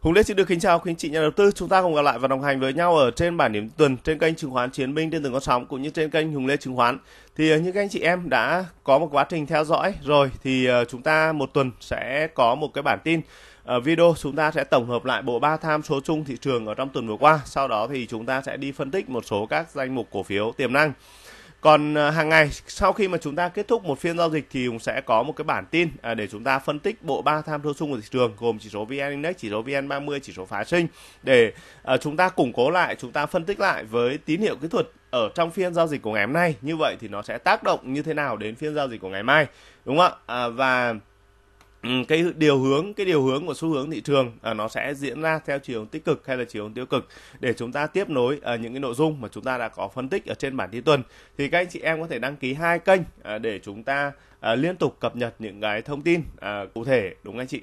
Hùng Lê xin được kính chào quý anh chị nhà đầu tư. Chúng ta cùng gặp lại và đồng hành với nhau ở trên bản điểm tuần trên kênh chứng khoán Chiến binh trên từng con sóng cũng như trên kênh Hùng Lê chứng khoán. Thì ờ, những anh chị em đã có một quá trình theo dõi rồi thì ờ, chúng ta một tuần sẽ có một cái bản tin ở ờ, video chúng ta sẽ tổng hợp lại bộ ba tham số chung thị trường ở trong tuần vừa qua. Sau đó thì chúng ta sẽ đi phân tích một số các danh mục cổ phiếu tiềm năng. Còn à, hàng ngày sau khi mà chúng ta kết thúc một phiên giao dịch thì cũng sẽ có một cái bản tin à, để chúng ta phân tích bộ ba tham số chung của thị trường gồm chỉ số VN Index, chỉ số VN30, chỉ số phá sinh để à, chúng ta củng cố lại, chúng ta phân tích lại với tín hiệu kỹ thuật ở trong phiên giao dịch của ngày hôm nay. Như vậy thì nó sẽ tác động như thế nào đến phiên giao dịch của ngày mai. Đúng không ạ? và Ừ, cái điều hướng cái điều hướng của xu hướng thị trường à, nó sẽ diễn ra theo chiều tích cực hay là chiều tiêu cực để chúng ta tiếp nối à, những cái nội dung mà chúng ta đã có phân tích ở trên bản tin tuần thì các anh chị em có thể đăng ký hai kênh à, để chúng ta à, liên tục cập nhật những cái thông tin à, cụ thể đúng anh chị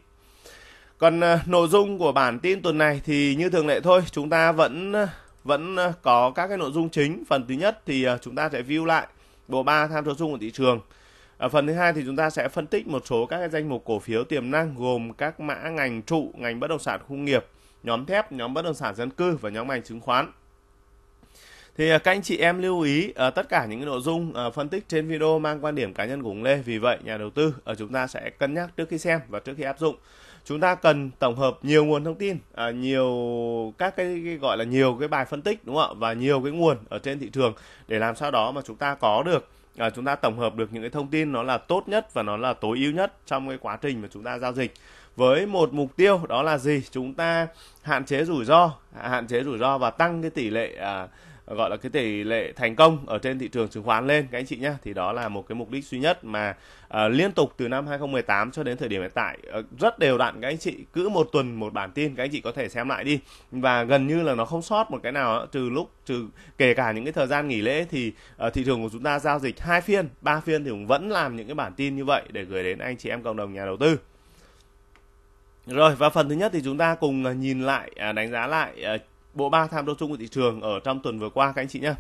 còn à, nội dung của bản tin tuần này thì như thường lệ thôi chúng ta vẫn vẫn có các cái nội dung chính phần thứ nhất thì à, chúng ta sẽ view lại bộ ba tham số chung của thị trường ở phần thứ hai thì chúng ta sẽ phân tích một số các cái danh mục cổ phiếu tiềm năng gồm các mã ngành trụ, ngành bất động sản khu nghiệp, nhóm thép, nhóm bất động sản dân cư và nhóm ngành chứng khoán. Thì à, các anh chị em lưu ý à, tất cả những nội dung à, phân tích trên video mang quan điểm cá nhân của ông Lê. Vì vậy nhà đầu tư ở chúng ta sẽ cân nhắc trước khi xem và trước khi áp dụng. Chúng ta cần tổng hợp nhiều nguồn thông tin, nhiều các cái, cái gọi là nhiều cái bài phân tích đúng không ạ và nhiều cái nguồn ở trên thị trường để làm sao đó mà chúng ta có được à, chúng ta tổng hợp được những cái thông tin nó là tốt nhất và nó là tối ưu nhất trong cái quá trình mà chúng ta giao dịch với một mục tiêu đó là gì chúng ta hạn chế rủi ro hạn chế rủi ro và tăng cái tỷ lệ à, gọi là cái tỷ lệ thành công ở trên thị trường chứng khoán lên các anh chị nhé thì đó là một cái mục đích duy nhất mà uh, liên tục từ năm 2018 cho đến thời điểm hiện tại uh, rất đều đặn các anh chị cứ một tuần một bản tin các anh chị có thể xem lại đi và gần như là nó không sót một cái nào trừ lúc trừ kể cả những cái thời gian nghỉ lễ thì uh, thị trường của chúng ta giao dịch hai phiên ba phiên thì cũng vẫn làm những cái bản tin như vậy để gửi đến anh chị em cộng đồng nhà đầu tư rồi và phần thứ nhất thì chúng ta cùng nhìn lại à, đánh giá lại bộ ba tham đô chung của thị trường ở trong tuần vừa qua các anh chị nhé.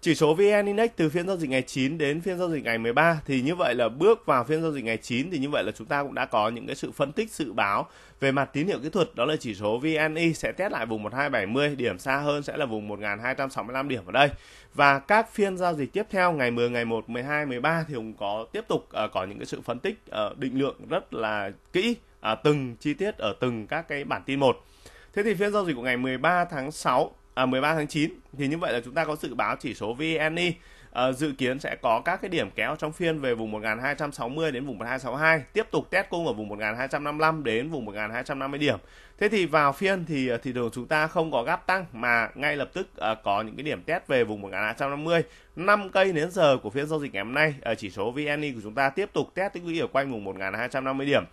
Chỉ số VN Index từ phiên giao dịch ngày 9 đến phiên giao dịch ngày 13 thì như vậy là bước vào phiên giao dịch ngày 9 thì như vậy là chúng ta cũng đã có những cái sự phân tích dự báo về mặt tín hiệu kỹ thuật đó là chỉ số VNI sẽ test lại vùng 1270 điểm xa hơn sẽ là vùng 1265 điểm ở đây. Và các phiên giao dịch tiếp theo ngày 10, ngày 1, 12, 13 thì cũng có tiếp tục uh, có những cái sự phân tích uh, định lượng rất là kỹ uh, từng chi tiết ở từng các cái bản tin một Thế thì phiên giao dịch của ngày 13 tháng 6 à 13 tháng 9 thì như vậy là chúng ta có dự báo chỉ số VNI À, ờ, dự kiến sẽ có các cái điểm kéo trong phiên về vùng 1260 đến vùng 1262, tiếp tục test cung ở vùng 1255 đến vùng 1250 điểm. Thế thì vào phiên thì ờ, thị trường chúng ta không có gáp tăng mà ngay lập tức à, có những cái điểm test về vùng 1250. 5 cây đến giờ của phiên giao dịch ngày hôm nay, à, chỉ số VNI của chúng ta tiếp tục test tích lũy ở quanh vùng 1250 điểm.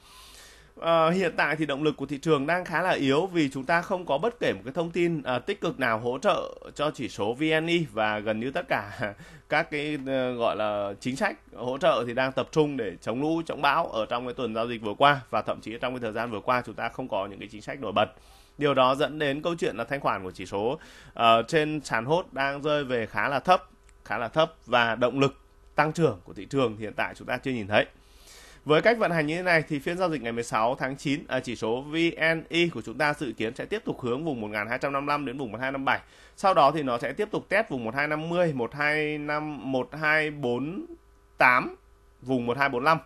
Uh, hiện tại thì động lực của thị trường đang khá là yếu vì chúng ta không có bất kể một cái thông tin uh, tích cực nào hỗ trợ cho chỉ số VNI e và gần như tất cả các cái uh, gọi là chính sách hỗ trợ thì đang tập trung để chống lũ chống bão ở trong cái tuần giao dịch vừa qua và thậm chí trong cái thời gian vừa qua chúng ta không có những cái chính sách nổi bật điều đó dẫn đến câu chuyện là thanh khoản của chỉ số uh, trên sàn hốt đang rơi về khá là thấp khá là thấp và động lực tăng trưởng của thị trường hiện tại chúng ta chưa nhìn thấy với cách vận hành như thế này thì phiên giao dịch ngày 16 tháng 9 à, chỉ số VNI của chúng ta dự kiến sẽ tiếp tục hướng vùng 1255 đến vùng 1257. Sau đó thì nó sẽ tiếp tục test vùng 1250, 125, 1248, vùng 1245.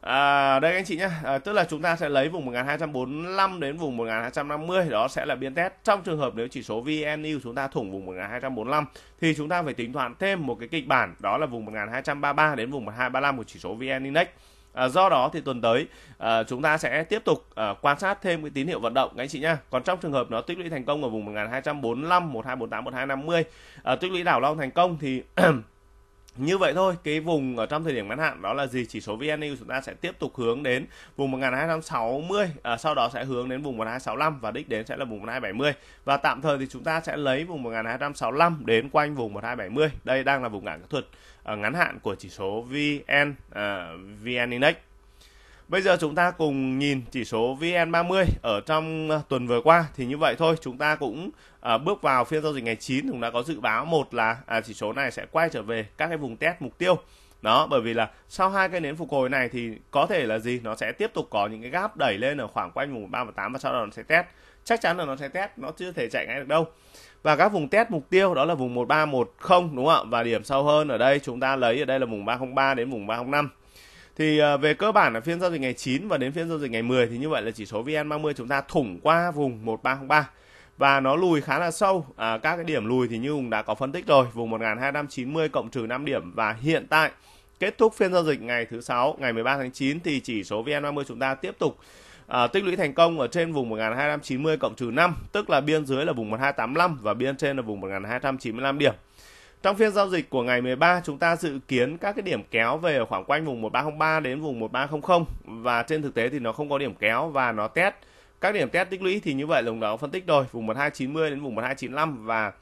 À, đây anh chị nhé, à, tức là chúng ta sẽ lấy vùng 1245 đến vùng 1250 đó sẽ là biên test. Trong trường hợp nếu chỉ số VNI của chúng ta thủng vùng 1245 thì chúng ta phải tính toán thêm một cái kịch bản đó là vùng 1233 đến vùng 1235 của chỉ số VN Index. À, do đó thì tuần tới à, chúng ta sẽ tiếp tục à, quan sát thêm cái tín hiệu vận động anh chị nhá. Còn trong trường hợp nó tích lũy thành công ở vùng 1245, 1248, 1250, à, tích lũy đảo long thành công thì như vậy thôi cái vùng ở trong thời điểm ngắn hạn đó là gì chỉ số vn Index chúng ta sẽ tiếp tục hướng đến vùng 1260 à, sau đó sẽ hướng đến vùng 1265 và đích đến sẽ là vùng 1270 và tạm thời thì chúng ta sẽ lấy vùng 1265 đến quanh vùng 1270 đây đang là vùng ngã thuật à, ngắn hạn của chỉ số vn à, vn index Bây giờ chúng ta cùng nhìn chỉ số VN30 ở trong ờ, tuần vừa qua thì như vậy thôi chúng ta cũng à, bước vào phiên giao dịch ngày 9 chúng đã có dự báo một là à, chỉ số này sẽ quay trở về các cái vùng test mục tiêu đó bởi vì là sau hai cái nến phục hồi này thì có thể là gì nó sẽ tiếp tục có những cái gap đẩy lên ở khoảng quanh vùng 3 8 và sau đó nó sẽ test chắc chắn là nó sẽ test nó chưa thể chạy ngay được đâu và các vùng test mục tiêu đó là vùng 1310 đúng không ạ và điểm sâu hơn ở đây chúng ta lấy ở đây là vùng 303 đến vùng 305 thì à, về cơ bản là phiên giao dịch ngày 9 và đến phiên giao dịch ngày 10 thì như vậy là chỉ số VN30 chúng ta thủng qua vùng 1303 và nó lùi khá là sâu. À, các cái điểm lùi thì như Hùng đã có phân tích rồi, vùng 1290 cộng trừ 5 điểm và hiện tại kết thúc phiên giao dịch ngày thứ sáu ngày 13 tháng 9 thì chỉ số VN30 chúng ta tiếp tục à, tích lũy thành công ở trên vùng 1290 cộng trừ 5, tức là biên dưới là vùng 1285 và biên trên là vùng 1295 điểm. Trong phiên giao dịch của ngày 13, chúng ta dự kiến các cái điểm kéo về ở khoảng quanh vùng 1303 đến vùng 1300 và trên thực tế thì nó không có điểm kéo và nó test các điểm test tích lũy thì như vậy lồng đó phân tích rồi, vùng 1290 đến vùng 1295 và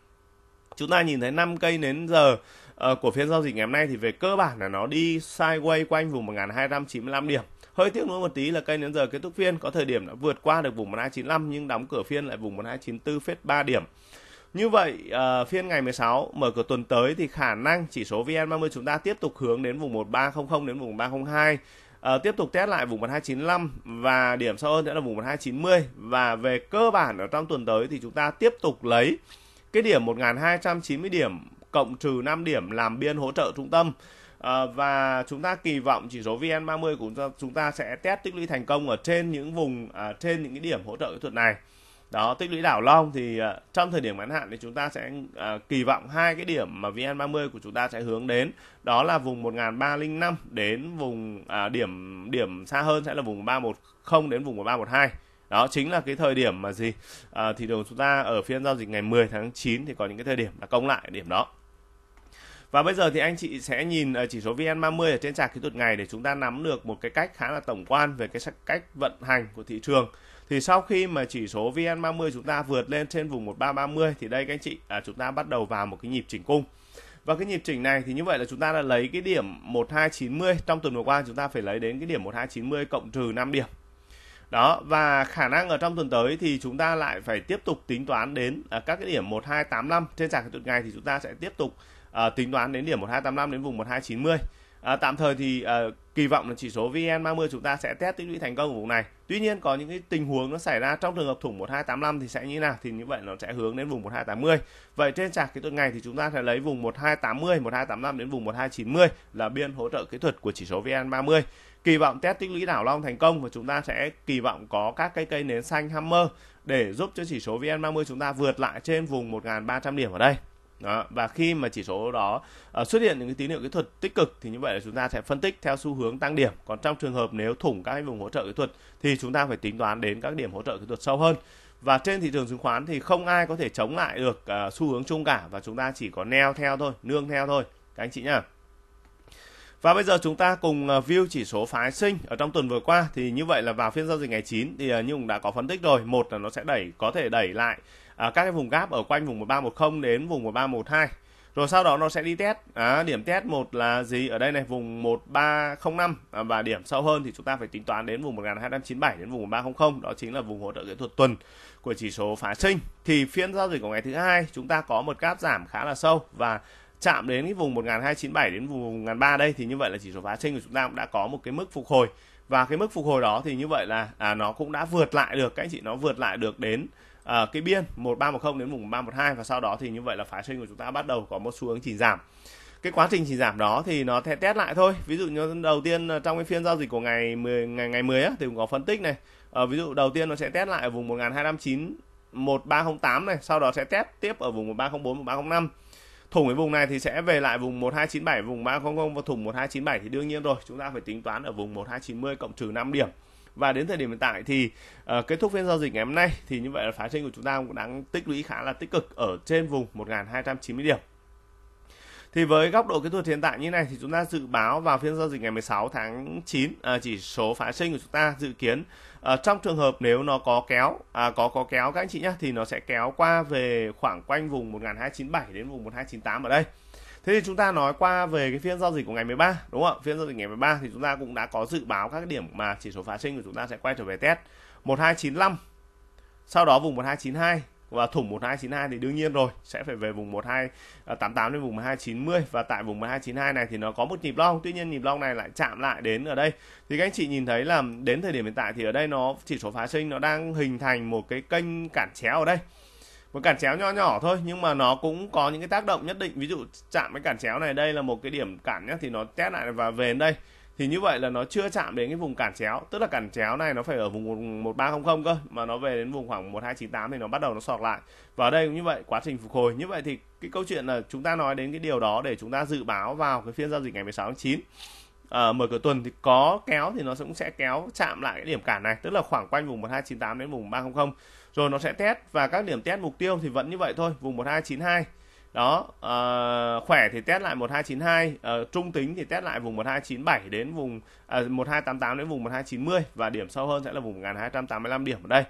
chúng ta nhìn thấy 5 cây nến giờ uh, của phiên giao dịch ngày hôm nay thì về cơ bản là nó đi sideways quanh vùng 1295 điểm. Hơi tiếc nuối một tí là cây nến giờ kết thúc phiên có thời điểm đã vượt qua được vùng 1295 nhưng đóng cửa phiên lại vùng 1294 phết 3 điểm. Như vậy uh, phiên ngày 16 mở cửa tuần tới thì khả năng chỉ số VN30 chúng ta tiếp tục hướng đến vùng 1300 đến vùng 302. Uh, à, tiếp tục test lại vùng 1295 và điểm sâu hơn nữa là vùng 1290 và về cơ bản ở trong tuần tới thì chúng ta tiếp tục lấy cái điểm 1290 điểm cộng trừ 5 điểm làm biên hỗ trợ trung tâm. À, và chúng ta kỳ vọng chỉ số VN30 của chúng ta, chúng ta sẽ test tích lũy thành công ở trên những vùng à, trên những cái điểm hỗ trợ kỹ thuật này đó tích lũy đảo long thì uh, trong thời điểm ngắn hạn thì chúng ta sẽ uh, kỳ vọng hai cái điểm mà VN30 của chúng ta sẽ hướng đến đó là vùng 1305 đến vùng uh, điểm điểm xa hơn sẽ là vùng 310 đến vùng 1312 đó chính là cái thời điểm mà gì à, thì đồng chúng ta ở phiên giao dịch ngày 10 tháng 9 thì có những cái thời điểm là công lại điểm đó và bây giờ thì anh chị sẽ nhìn chỉ số VN30 ở trên sạc kỹ thuật ngày để chúng ta nắm được một cái cách khá là tổng quan về cái cách vận hành của thị trường thì sau khi mà chỉ số VN30 chúng ta vượt lên trên vùng 1330 thì đây các anh chị à, chúng ta bắt đầu vào một cái nhịp chỉnh cung và cái nhịp chỉnh này thì như vậy là chúng ta đã lấy cái điểm 1290 trong tuần vừa qua chúng ta phải lấy đến cái điểm 1290 cộng trừ 5 điểm đó và khả năng ở trong tuần tới thì chúng ta lại phải tiếp tục tính toán đến à, các cái điểm 1285 trên sàn kỹ thuật ngày thì chúng ta sẽ tiếp tục à, tính toán đến điểm 1285 đến vùng 1290 À, tạm thời thì à, kỳ vọng là chỉ số VN30 chúng ta sẽ test tích lũy thành công ở vùng này. Tuy nhiên có những cái tình huống nó xảy ra trong trường hợp thủng 1285 thì sẽ như nào thì như vậy nó sẽ hướng đến vùng 1280. Vậy trên sạc kỹ thuật ngày thì chúng ta sẽ lấy vùng 1280, 1285 đến vùng 1290 là biên hỗ trợ kỹ thuật của chỉ số VN30. Kỳ vọng test tích lũy đảo long thành công và chúng ta sẽ kỳ vọng có các cây cây nến xanh hammer để giúp cho chỉ số VN30 chúng ta vượt lại trên vùng 1300 điểm ở đây đó. và khi mà chỉ số đó uh, xuất hiện những cái tín hiệu kỹ thuật tích cực thì như vậy là chúng ta sẽ phân tích theo xu hướng tăng điểm còn trong trường hợp nếu thủng các cái vùng hỗ trợ kỹ thuật thì chúng ta phải tính toán đến các điểm hỗ trợ kỹ thuật sâu hơn và trên thị trường chứng khoán thì không ai có thể chống lại được uh, xu hướng chung cả và chúng ta chỉ có neo theo thôi nương theo thôi các anh chị nhá và bây giờ chúng ta cùng ờ, view chỉ số phái sinh ở trong tuần vừa qua thì như vậy là vào phiên giao dịch ngày 9 thì như cũng đã có phân tích rồi, một là nó sẽ đẩy có thể đẩy lại à, các cái vùng gáp ở quanh vùng 1310 đến vùng 1312 rồi sau đó nó sẽ đi test à, điểm test một là gì ở đây này vùng 1305 à, và điểm sâu hơn thì chúng ta phải tính toán đến vùng 1297 đến vùng 1300 đó chính là vùng hỗ trợ kỹ thuật tuần của chỉ số phá sinh thì phiên giao dịch của ngày thứ hai chúng ta có một cáp giảm khá là sâu và chạm đến cái vùng 1297 đến vùng 1003 đây thì như vậy là chỉ số phá sinh của chúng ta cũng đã có một cái mức phục hồi và cái mức phục hồi đó thì như vậy là à, nó cũng đã vượt lại được các anh chị nó vượt lại được đến à, cái biên 1310 đến vùng 312 và sau đó thì như vậy là phái sinh của chúng ta bắt đầu có một xu hướng chỉ giảm cái quá trình chỉ giảm đó thì nó sẽ test lại thôi ví dụ như đầu tiên ờ, trong cái phiên giao dịch của ngày 10 ngày ngày 10 á, thì cũng có phân tích này à, ví dụ đầu tiên nó sẽ test lại ở vùng 1259 1308 này sau đó sẽ test tiếp ở vùng 1304 1305 thủng cái vùng này thì sẽ về lại vùng 1297 vùng 300 và thủng 1297 thì đương nhiên rồi chúng ta phải tính toán ở vùng 1290 cộng trừ 5 điểm và đến thời điểm hiện tại thì uh, kết thúc phiên giao dịch ngày hôm nay thì như vậy là phá trên của chúng ta cũng đang tích lũy khá là tích cực ở trên vùng 1290 điểm thì với góc độ kỹ thuật hiện tại như này thì chúng ta dự báo vào phiên giao dịch ngày 16 tháng 9 à, chỉ số phá sinh của chúng ta dự kiến à, trong trường hợp nếu nó có kéo à, có có kéo các anh chị nhé thì nó sẽ kéo qua về khoảng quanh vùng 1297 đến vùng 1298 ở đây Thế thì chúng ta nói qua về cái phiên giao dịch của ngày 13 đúng không ạ? Phiên giao dịch ngày 13 thì chúng ta cũng đã có dự báo các điểm mà chỉ số phá sinh của chúng ta sẽ quay trở về test 1295. Sau đó vùng 1292 và thủng 1292 thì đương nhiên rồi sẽ phải về vùng 1288 đến vùng 1290 và tại vùng 1292 này thì nó có một nhịp long tuy nhiên nhịp long này lại chạm lại đến ở đây thì các anh chị nhìn thấy là đến thời điểm hiện tại thì ở đây nó chỉ số phá sinh nó đang hình thành một cái kênh cản chéo ở đây một cản chéo nho nhỏ thôi nhưng mà nó cũng có những cái tác động nhất định ví dụ chạm cái cản chéo này đây là một cái điểm cản nhá thì nó test lại và về đến đây thì như vậy là nó chưa chạm đến cái vùng cản chéo tức là cản chéo này nó phải ở vùng 1300 cơ mà nó về đến vùng khoảng 1298 thì nó bắt đầu nó sọt lại và ở đây cũng như vậy quá trình phục hồi như vậy thì cái câu chuyện là chúng ta nói đến cái điều đó để chúng ta dự báo vào cái phiên giao dịch ngày 16 tháng 9 à, mở cửa tuần thì có kéo thì nó cũng sẽ kéo chạm lại cái điểm cản này tức là khoảng quanh vùng 1298 đến vùng 300 rồi nó sẽ test và các điểm test mục tiêu thì vẫn như vậy thôi vùng 1292 đó à, khỏe thì test lại 1292 à, ờ, trung tính thì test lại vùng 1297 đến vùng à, 1288 đến vùng 1290 và điểm sâu hơn sẽ là vùng 1285 điểm ở đây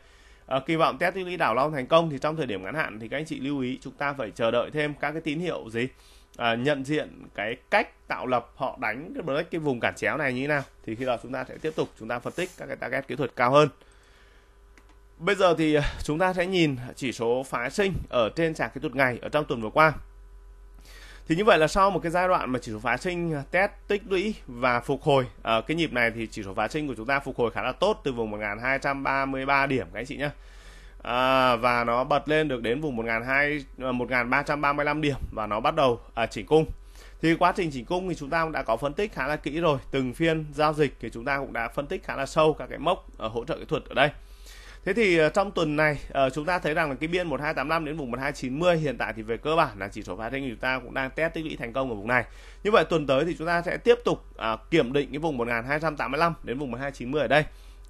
à, kỳ vọng test tích lũy đảo long thành công thì trong thời điểm ngắn hạn thì các anh chị lưu ý chúng ta phải chờ đợi thêm các cái tín hiệu gì à, nhận diện cái cách tạo lập họ đánh cái break cái vùng cản chéo này như thế nào thì khi đó chúng ta sẽ tiếp tục chúng ta phân tích các cái target kỹ thuật cao hơn Bây giờ thì à, chúng ta sẽ nhìn chỉ số phá sinh ở trên sàn kỹ thuật ngày ở trong tuần vừa qua. Thì như vậy là sau một cái giai đoạn mà chỉ số phá sinh à, test tích lũy và phục hồi ở à, cái nhịp này thì chỉ số phá sinh của chúng ta phục hồi khá là tốt từ vùng 1233 điểm các anh chị nhé. À, và nó bật lên được đến vùng 1200 1335 điểm và nó bắt đầu à, chỉnh cung. Thì quá trình chỉnh cung thì chúng ta cũng đã có phân tích khá là kỹ rồi, từng phiên giao dịch thì chúng ta cũng đã phân tích khá là sâu các cái mốc ở hỗ trợ kỹ thuật ở đây. Thế thì ờ, trong tuần này ờ, chúng ta thấy rằng là cái biên 1285 đến vùng 1290 hiện tại thì về cơ bản là chỉ số phá thanh chúng ta cũng đang test tích lũy thành công ở vùng này. Như vậy tuần tới thì chúng ta sẽ tiếp tục ờ, kiểm định cái vùng 1285 đến vùng 1290 ở đây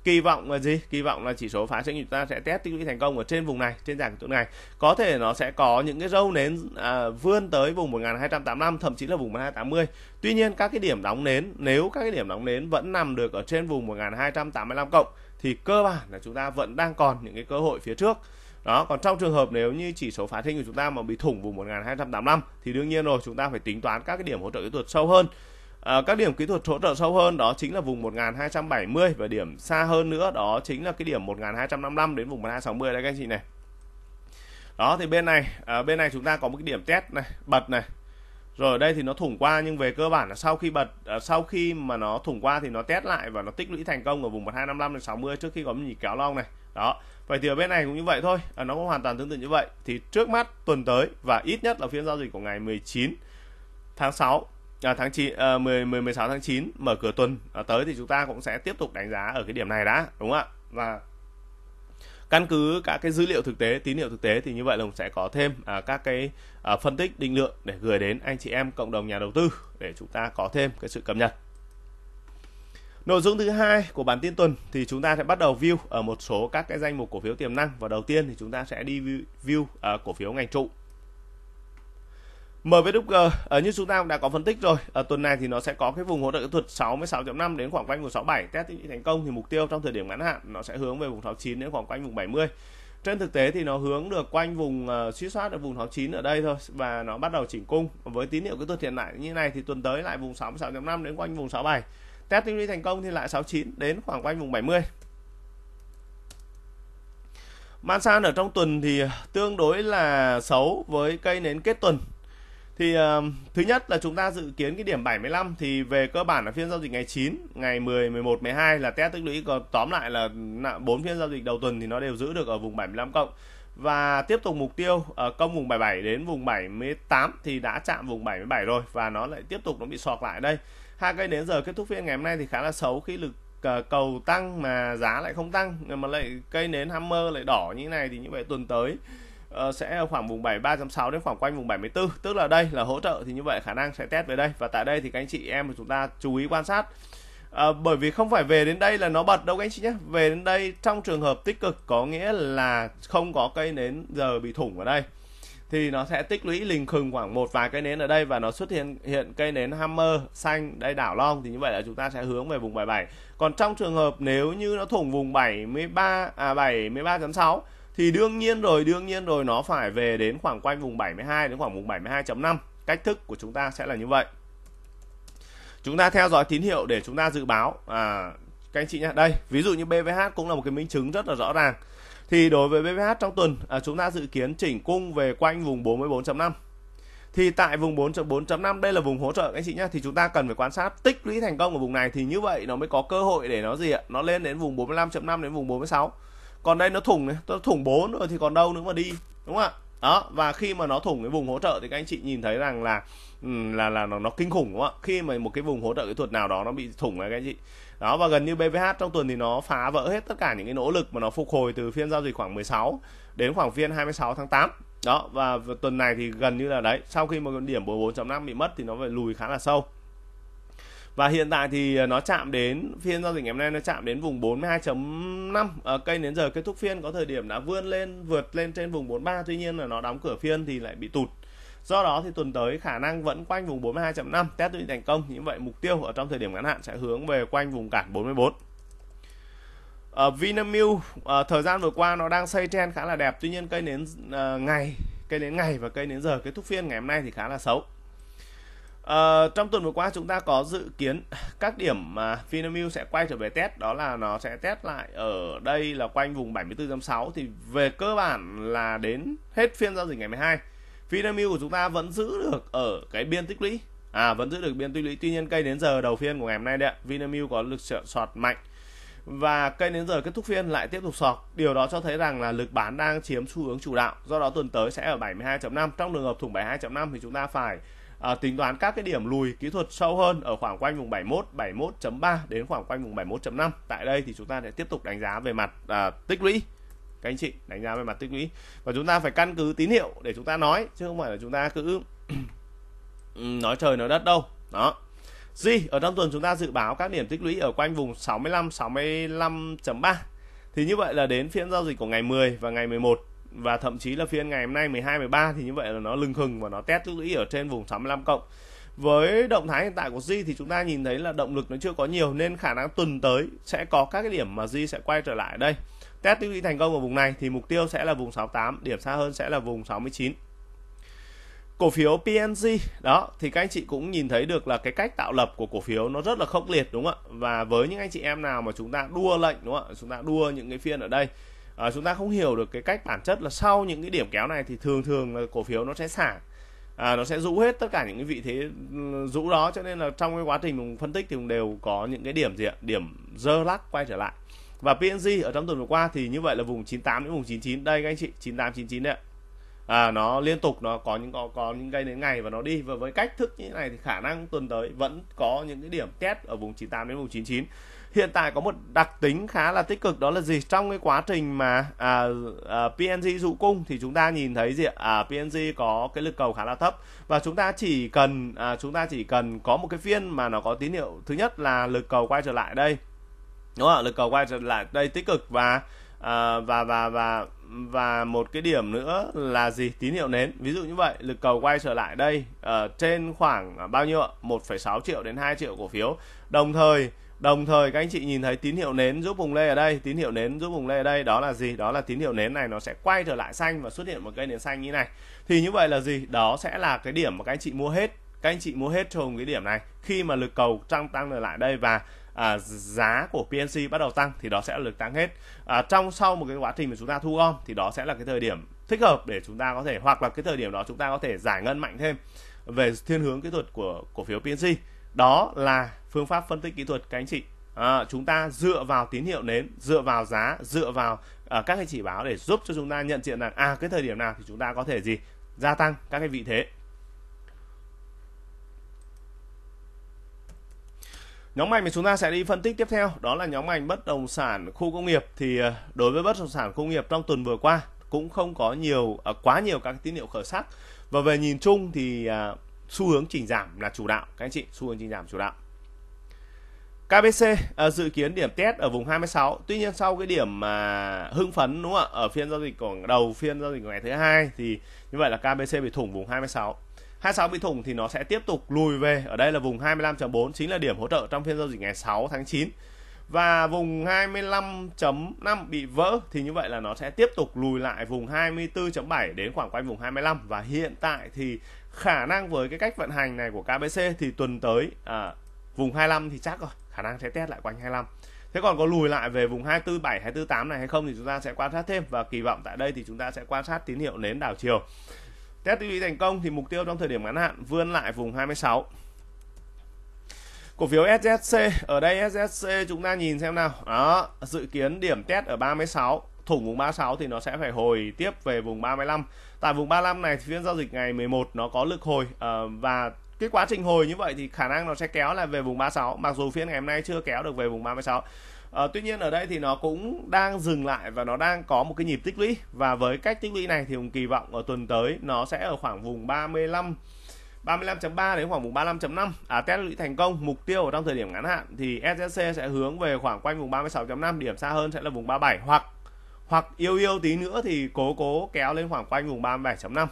kỳ vọng là gì kỳ vọng là chỉ số phá sinh chúng ta sẽ test tích lũy thành công ở trên vùng này trên dạng tuần này có thể nó sẽ có những cái râu nến à, vươn tới vùng 1285 thậm chí là vùng 1280 tuy nhiên các cái điểm đóng nến nếu các cái điểm đóng nến vẫn nằm được ở trên vùng 1285 cộng thì cơ bản là chúng ta vẫn đang còn những cái cơ hội phía trước đó còn trong trường hợp nếu như chỉ số phá thinh của chúng ta mà bị thủng vùng 1285 thì đương nhiên rồi chúng ta phải tính toán các cái điểm hỗ trợ kỹ thuật sâu hơn à, các điểm kỹ thuật hỗ trợ sâu hơn đó chính là vùng 1270 và điểm xa hơn nữa đó chính là cái điểm 1255 đến vùng 1260 đấy các anh chị này đó thì bên này à, bên này chúng ta có một cái điểm test này bật này rồi ở đây thì nó thủng qua nhưng về cơ bản là sau khi bật à, sau khi mà nó thủng qua thì nó test lại và nó tích lũy thành công ở vùng 1255 đến 60 trước khi có một nhịp kéo long này đó vậy thì ở bên này cũng như vậy thôi à, nó cũng hoàn toàn tương tự như vậy thì trước mắt tuần tới và ít nhất là phiên giao dịch của ngày 19 tháng 6 à, tháng 9 à, 10, 10 16 tháng 9 mở cửa tuần à, tới thì chúng ta cũng sẽ tiếp tục đánh giá ở cái điểm này đã đúng không ạ và căn cứ các cái dữ liệu thực tế tín hiệu thực tế thì như vậy lồng sẽ có thêm à, các cái à, phân tích định lượng để gửi đến anh chị em cộng đồng nhà đầu tư để chúng ta có thêm cái sự cập nhật Nội dung thứ hai của bản tin tuần thì chúng ta sẽ bắt đầu view ở một số các cái danh mục cổ phiếu tiềm năng và đầu tiên thì chúng ta sẽ đi view, view uh, cổ phiếu ngành trụ. MVWG ở ờ, như chúng ta cũng đã có phân tích rồi ở ờ, tuần này thì nó sẽ có cái vùng hỗ trợ kỹ thuật 66.5 đến khoảng quanh vùng 67 test bị thành công thì mục tiêu trong thời điểm ngắn hạn nó sẽ hướng về vùng 69 đến khoảng quanh vùng 70 trên thực tế thì nó hướng được quanh vùng uh, suy soát ở vùng 69 ở đây thôi và nó bắt đầu chỉnh cung với tín hiệu kỹ thuật hiện tại như này thì tuần tới lại vùng 66.5 đến quanh vùng 67 test đi thành công thì lại 69 đến khoảng quanh vùng 70 Mansan ở trong tuần thì tương đối là xấu với cây nến kết tuần thì uh, thứ nhất là chúng ta dự kiến cái điểm 75 thì về cơ bản là phiên giao dịch ngày 9, ngày 10, 11, 12 là test tích lũy còn tóm lại là bốn phiên giao dịch đầu tuần thì nó đều giữ được ở vùng 75 cộng và tiếp tục mục tiêu ở ờ, công vùng 77 đến vùng 78 thì đã chạm vùng 77 rồi và nó lại tiếp tục nó bị sọt lại đây. Hai cây đến giờ kết thúc phiên ngày hôm nay thì khá là xấu khi lực ờ, cầu tăng mà giá lại không tăng mà lại cây nến hammer lại đỏ như thế này thì như vậy tuần tới uh, sẽ khoảng vùng 73.6 đến khoảng quanh vùng 74 tức là đây là hỗ trợ thì như vậy khả năng sẽ test về đây và tại đây thì các anh chị em của chúng ta chú ý quan sát À, bởi vì không phải về đến đây là nó bật đâu các anh chị nhé về đến đây trong trường hợp tích cực có nghĩa là không có cây nến giờ bị thủng ở đây thì nó sẽ tích lũy lình khừng khoảng một vài cây nến ở đây và nó xuất hiện hiện cây nến hammer xanh đây đảo long thì như vậy là chúng ta sẽ hướng về vùng 77 còn trong trường hợp nếu như nó thủng vùng 73 à 73.6 thì đương nhiên rồi đương nhiên rồi nó phải về đến khoảng quanh vùng 72 đến khoảng vùng 72.5 cách thức của chúng ta sẽ là như vậy chúng ta theo dõi tín hiệu để chúng ta dự báo à, các anh chị nhé đây ví dụ như BVH cũng là một cái minh chứng rất là rõ ràng thì đối với BVH trong tuần à, chúng ta dự kiến chỉnh cung về quanh vùng 44.5 thì tại vùng 4.4.5 đây là vùng hỗ trợ các anh chị nhé thì chúng ta cần phải quan sát tích lũy thành công ở vùng này thì như vậy nó mới có cơ hội để nó gì ạ nó lên đến vùng 45.5 đến vùng 46 còn đây nó thủng này nó thủng bốn rồi thì còn đâu nữa mà đi đúng không ạ đó và khi mà nó thủng cái vùng hỗ trợ thì các anh chị nhìn thấy rằng là ừ, là là nó, nó kinh khủng đúng không ạ khi mà một cái vùng hỗ trợ kỹ thuật nào đó nó bị thủng này các anh chị đó và gần như BVH trong tuần thì nó phá vỡ hết tất cả những cái nỗ lực mà nó phục hồi từ phiên giao dịch khoảng 16 đến khoảng phiên 26 tháng 8 đó và tuần này thì gần như là đấy sau khi một điểm 44.5 bị mất thì nó phải lùi khá là sâu và hiện tại thì ờ, nó chạm đến phiên giao dịch ngày hôm nay nó chạm đến vùng 42.5 à, ờ, cây đến giờ kết thúc phiên có thời điểm đã vươn lên vượt lên trên vùng 43 tuy nhiên là nó đóng cửa phiên thì lại bị tụt Do đó thì tuần tới khả năng vẫn quanh vùng 42.5 test định thành công. Như vậy mục tiêu ở trong thời điểm ngắn hạn sẽ hướng về quanh vùng cản 44. Ở uh, Vinamilk uh, thời gian vừa qua nó đang xây trend khá là đẹp. Tuy nhiên cây đến uh, ngày, cây đến ngày và cây đến giờ kết thúc phiên ngày hôm nay thì khá là xấu. À, trong tuần vừa qua chúng ta có dự kiến các điểm mà Vinamilk sẽ quay trở về test đó là nó sẽ test lại ở đây là quanh vùng 74.6 thì về cơ bản là đến hết phiên giao dịch ngày 12 Vinamilk của chúng ta vẫn giữ được ở cái biên tích lũy à vẫn giữ được biên tích lũy tuy nhiên cây đến giờ đầu phiên của ngày hôm nay đấy ạ Vinamilk có lực sọt mạnh và cây đến giờ kết thúc phiên lại tiếp tục sọt điều đó cho thấy rằng là lực bán đang chiếm xu hướng chủ đạo do đó tuần tới sẽ ở 72.5 trong trường hợp thủng 72.5 thì chúng ta phải à, tính toán các cái điểm lùi kỹ thuật sâu hơn ở khoảng quanh vùng 71, 71.3 đến khoảng quanh vùng 71.5. Tại đây thì chúng ta sẽ tiếp tục đánh giá về mặt à, tích lũy các anh chị đánh giá về mặt tích lũy và chúng ta phải căn cứ tín hiệu để chúng ta nói chứ không phải là chúng ta cứ ừ, nói trời nói đất đâu đó gì ở trong tuần chúng ta dự báo các điểm tích lũy ở quanh vùng 65 65.3 thì như vậy là đến phiên giao dịch của ngày 10 và ngày 11 và thậm chí là phiên ngày hôm nay 12 13 thì như vậy là nó lưng khừng và nó test tích lũy ở trên vùng 65 cộng. Với động thái hiện tại của Di thì chúng ta nhìn thấy là động lực nó chưa có nhiều nên khả năng tuần tới sẽ có các cái điểm mà Di sẽ quay trở lại đây. Test tích lũy thành công ở vùng này thì mục tiêu sẽ là vùng 68, điểm xa hơn sẽ là vùng 69 cổ phiếu PNG đó thì các anh chị cũng nhìn thấy được là cái cách tạo lập của cổ phiếu nó rất là khốc liệt đúng không ạ và với những anh chị em nào mà chúng ta đua lệnh đúng không ạ chúng ta đua những cái phiên ở đây à, chúng ta không hiểu được cái cách bản chất là sau những cái điểm kéo này thì thường thường là cổ phiếu nó sẽ xả à, nó sẽ rũ hết tất cả những cái vị thế ừ, rũ đó cho nên là trong cái quá trình mình phân tích thì mình đều có những cái điểm gì ạ điểm dơ lắc quay trở lại và PNG ở trong tuần vừa qua thì như vậy là vùng 98 đến vùng 99 đây các anh chị 98 99 đấy ạ à, nó liên tục nó có những có, có những cây đến ngày và nó đi và với cách thức như thế này thì khả năng tuần tới vẫn có những cái điểm test ở vùng 98 đến vùng 99 hiện tại có một đặc tính khá là tích cực đó là gì trong cái quá trình mà à, à, PNG dụ cung thì chúng ta nhìn thấy gì à, PNG có cái lực cầu khá là thấp và chúng ta chỉ cần à, chúng ta chỉ cần có một cái phiên mà nó có tín hiệu thứ nhất là lực cầu quay trở lại đây đúng không lực cầu quay trở lại đây tích cực và à, và và và và một cái điểm nữa là gì tín hiệu nến ví dụ như vậy lực cầu quay trở lại đây uh, trên khoảng bao nhiêu ạ 1,6 triệu đến 2 triệu cổ phiếu đồng thời Đồng thời các anh chị nhìn thấy tín hiệu nến giúp vùng lê ở đây, tín hiệu nến giúp vùng lê ở đây đó là gì? Đó là tín hiệu nến này nó sẽ quay trở lại xanh và xuất hiện một cây nến xanh như này. Thì như vậy là gì? Đó sẽ là cái điểm mà các anh chị mua hết. Các anh chị mua hết trong cái điểm này khi mà lực cầu tăng tăng trở lại đây và à, giá của PNC bắt đầu tăng thì đó sẽ là lực tăng hết. À, trong sau một cái quá trình mà chúng ta thu gom thì đó sẽ là cái thời điểm thích hợp để chúng ta có thể hoặc là cái thời điểm đó chúng ta có thể giải ngân mạnh thêm về thiên hướng kỹ thuật của cổ phiếu PNC. Đó là phương pháp phân tích kỹ thuật các anh chị à, chúng ta dựa vào tín hiệu nến dựa vào giá dựa vào uh, các cái chỉ báo để giúp cho chúng ta nhận diện rằng à cái thời điểm nào thì chúng ta có thể gì gia tăng các cái vị thế Nhóm ngành mà chúng ta sẽ đi phân tích tiếp theo đó là nhóm ngành bất động sản khu công nghiệp thì à, đối với bất động sản công nghiệp trong tuần vừa qua cũng không có nhiều à, quá nhiều các tín hiệu khởi sắc và về nhìn chung thì xu hướng chỉnh giảm là chủ đạo các anh chị xu hướng chỉnh giảm chủ đạo KBC à, dự kiến điểm test ở vùng 26. Tuy nhiên sau cái điểm mà hưng phấn đúng không ạ? Ở phiên giao dịch của đầu phiên giao dịch của ngày thứ hai thì như vậy là KBC bị thủng vùng 26. 26 bị thủng thì nó sẽ tiếp tục lùi về ở đây là vùng 25.4 chính là điểm hỗ trợ trong phiên giao dịch ngày 6 tháng 9. Và vùng 25.5 bị vỡ thì như vậy là nó sẽ tiếp tục lùi lại vùng 24.7 đến khoảng quanh vùng 25 và hiện tại thì khả năng với cái cách vận hành này của KBC thì tuần tới à, vùng 25 thì chắc rồi khả năng sẽ test lại quanh 25 thế còn có lùi lại về vùng 247 248 này hay không thì chúng ta sẽ quan sát thêm và kỳ vọng tại đây thì chúng ta sẽ quan sát tín hiệu nến đảo chiều test lưu ý thành công thì mục tiêu trong thời điểm ngắn hạn vươn lại vùng 26 cổ phiếu SZC ở đây SZC chúng ta nhìn xem nào đó dự kiến điểm test ở 36 thủng vùng 36 thì nó sẽ phải hồi tiếp về vùng 35 tại vùng 35 này phiên giao dịch ngày 11 nó có lực hồi ờ, và cái quá trình hồi như vậy thì khả năng nó sẽ kéo lại về vùng 36 mặc dù phiên ngày hôm nay chưa kéo được về vùng 36 à, ờ, tuy nhiên ở đây thì nó cũng đang dừng lại và nó đang có một cái nhịp tích lũy và với cách tích lũy này thì hùng kỳ vọng ở tuần tới nó sẽ ở khoảng vùng 35 35.3 đến khoảng vùng 35.5 à, test lũy thành công mục tiêu ở trong thời điểm ngắn hạn thì SJC sẽ hướng về khoảng quanh vùng 36.5 điểm xa hơn sẽ là vùng 37 hoặc hoặc yêu yêu tí nữa thì cố cố kéo lên khoảng quanh vùng 37.5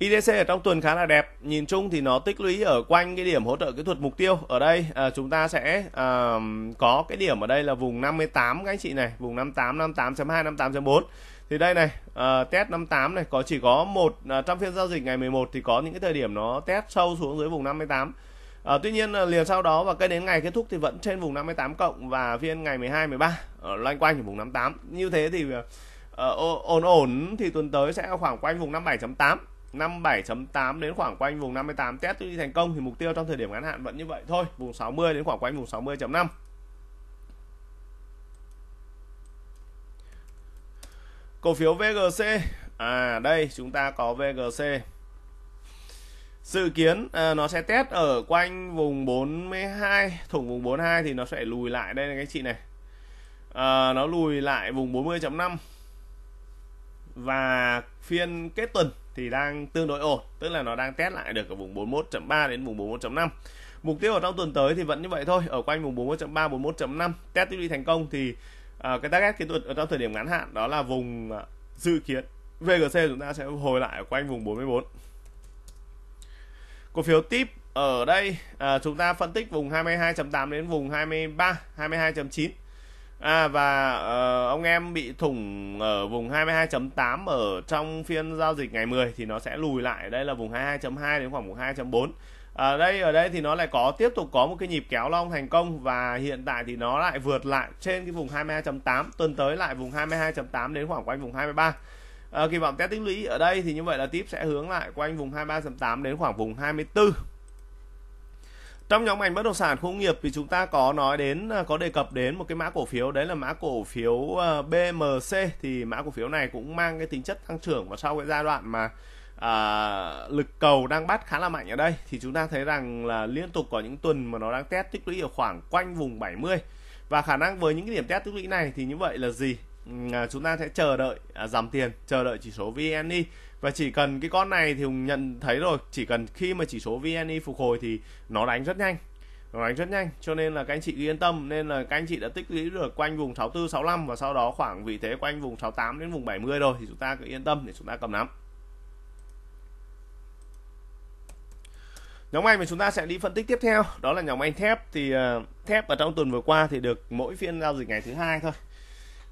IDC ở trong tuần khá là đẹp, nhìn chung thì nó tích lũy ở quanh cái điểm hỗ trợ kỹ thuật mục tiêu. Ở đây à, chúng ta sẽ à, có cái điểm ở đây là vùng 58 các anh chị này, vùng 58, 58.2, 58.4. Thì đây này, à, test 58 này có chỉ có một à, trong phiên giao dịch ngày 11 thì có những cái thời điểm nó test sâu xuống dưới vùng 58. À, tuy nhiên liền sau đó và cái đến ngày kết thúc thì vẫn trên vùng 58 cộng và phiên ngày 12 13 ở loanh quanh ở vùng 58. Như thế thì à, ờ, ổn ổn thì tuần tới sẽ khoảng quanh vùng 57.8 57.8 đến khoảng quanh vùng 58 test đi thành công thì mục tiêu trong thời điểm ngắn hạn vẫn như vậy thôi vùng 60 đến khoảng quanh vùng 60.5 cổ phiếu VGC à đây chúng ta có VGC dự kiến à, nó sẽ test ở quanh vùng 42 thủng vùng 42 thì nó sẽ lùi lại đây là cái chị này à, nó lùi lại vùng 40.5 và phiên kết tuần thì đang tương đối ổn tức là nó đang test lại được ở vùng 41.3 đến vùng 41.5 mục tiêu ở trong tuần tới thì vẫn như vậy thôi ở quanh vùng 41.3 41.5 test tiếp đi thành công thì uh, cái target kỹ thuật ở trong thời điểm ngắn hạn đó là vùng uh, dự kiến VGC chúng ta sẽ hồi lại ở quanh vùng 44 cổ phiếu tiếp ở đây à, chúng ta phân tích vùng 22.8 đến vùng 23 22.9 À và uh, ông em bị thủng ở vùng 22.8 ở trong phiên giao dịch ngày 10 thì nó sẽ lùi lại đây là vùng 22.2 đến khoảng vùng 2.4. À, ờ, đây ở đây thì nó lại có tiếp tục có một cái nhịp kéo long thành công và hiện tại thì nó lại vượt lại trên cái vùng 22.8 tuần tới lại vùng 22.8 đến khoảng quanh vùng 23 à, ờ, kỳ vọng test tích lũy ở đây thì như vậy là tiếp sẽ hướng lại quanh vùng 23.8 đến khoảng vùng 24 trong nhóm ngành bất động sản khu nghiệp thì chúng ta có nói đến à, có đề cập đến một cái mã cổ phiếu đấy là mã cổ phiếu à, BMC thì mã cổ phiếu này cũng mang cái tính chất tăng trưởng và sau cái giai đoạn mà à, lực cầu đang bắt khá là mạnh ở đây thì chúng ta thấy rằng là liên tục có những tuần mà nó đang test tích lũy ở khoảng quanh vùng 70 và khả năng với những cái điểm test tích lũy này thì như vậy là gì à, chúng ta sẽ chờ đợi à, giảm tiền chờ đợi chỉ số VNI e và chỉ cần cái con này thì Hùng nhận thấy rồi chỉ cần khi mà chỉ số VNI phục hồi thì nó đánh rất nhanh nó đánh rất nhanh cho nên là các anh chị yên tâm nên là các anh chị đã tích lũy được quanh vùng 64 65 và sau đó khoảng vị thế quanh vùng 68 đến vùng 70 rồi thì chúng ta cứ yên tâm để chúng ta cầm nắm Nhóm ngành mà chúng ta sẽ đi phân tích tiếp theo đó là nhóm ngành thép thì uh, thép ở trong tuần vừa qua thì được mỗi phiên giao dịch ngày thứ hai thôi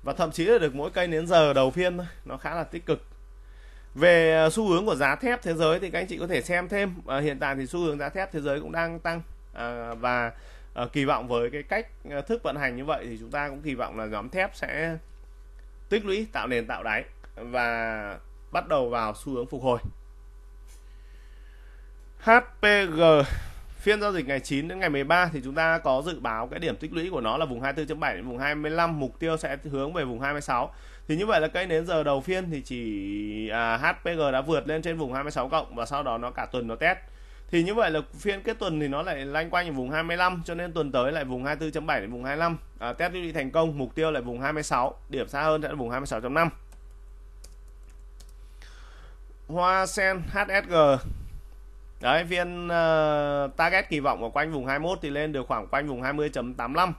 và thậm chí là được mỗi cây đến giờ đầu phiên thôi nó khá là tích cực về à, xu hướng của giá thép thế giới thì các anh chị có thể xem thêm à, hiện tại thì xu hướng giá thép thế giới cũng đang tăng à, và à, kỳ vọng với cái cách à, thức vận hành như vậy thì chúng ta cũng kỳ vọng là nhóm thép sẽ tích lũy tạo nền tạo đáy và bắt đầu vào xu hướng phục hồi HPG phiên giao dịch ngày 9 đến ngày 13 thì chúng ta có dự báo cái điểm tích lũy của nó là vùng 24.7 đến vùng 25 mục tiêu sẽ hướng về vùng 26 thì như vậy là cây đến giờ đầu phiên thì chỉ à, HPG đã vượt lên trên vùng 26 cộng và sau đó nó cả tuần nó test thì như vậy là phiên kết tuần thì nó lại lanh quanh vùng 25 cho nên tuần tới lại vùng 24.7 đến vùng 25 à, test lưu đi thành công mục tiêu lại vùng 26 điểm xa hơn sẽ vùng 26.5 Hoa sen HSG Đấy, phiên uh, ờ, target kỳ vọng ở quanh vùng 21 thì lên được khoảng quanh vùng 20.85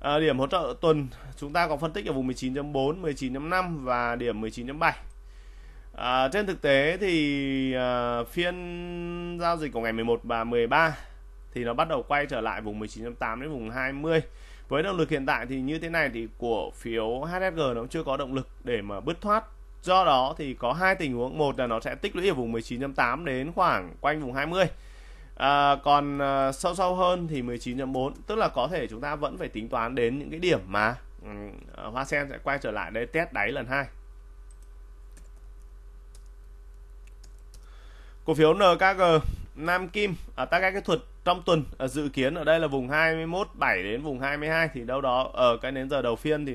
à, điểm hỗ trợ tuần chúng ta có phân tích ở vùng 19.4 19.5 và điểm 19.7 à, trên thực tế thì à, phiên giao dịch của ngày 11 và 13 thì nó bắt đầu quay trở lại vùng 19.8 đến vùng 20 với động lực hiện tại thì như thế này thì của phiếu HSG nó chưa có động lực để mà bứt thoát do đó thì có hai tình huống một là nó sẽ tích lũy ở vùng 19.8 đến khoảng quanh vùng 20 À, còn à, sâu sâu hơn thì 19.4 tức là có thể chúng ta vẫn phải tính toán đến những cái điểm mà ừ, à, hoa sen sẽ quay trở lại đây test đáy lần hai cổ phiếu NKG Nam Kim ở à, các cái thuật trong tuần à, dự kiến ở đây là vùng 21.7 đến vùng 22 thì đâu đó ở ờ, cái đến giờ đầu phiên thì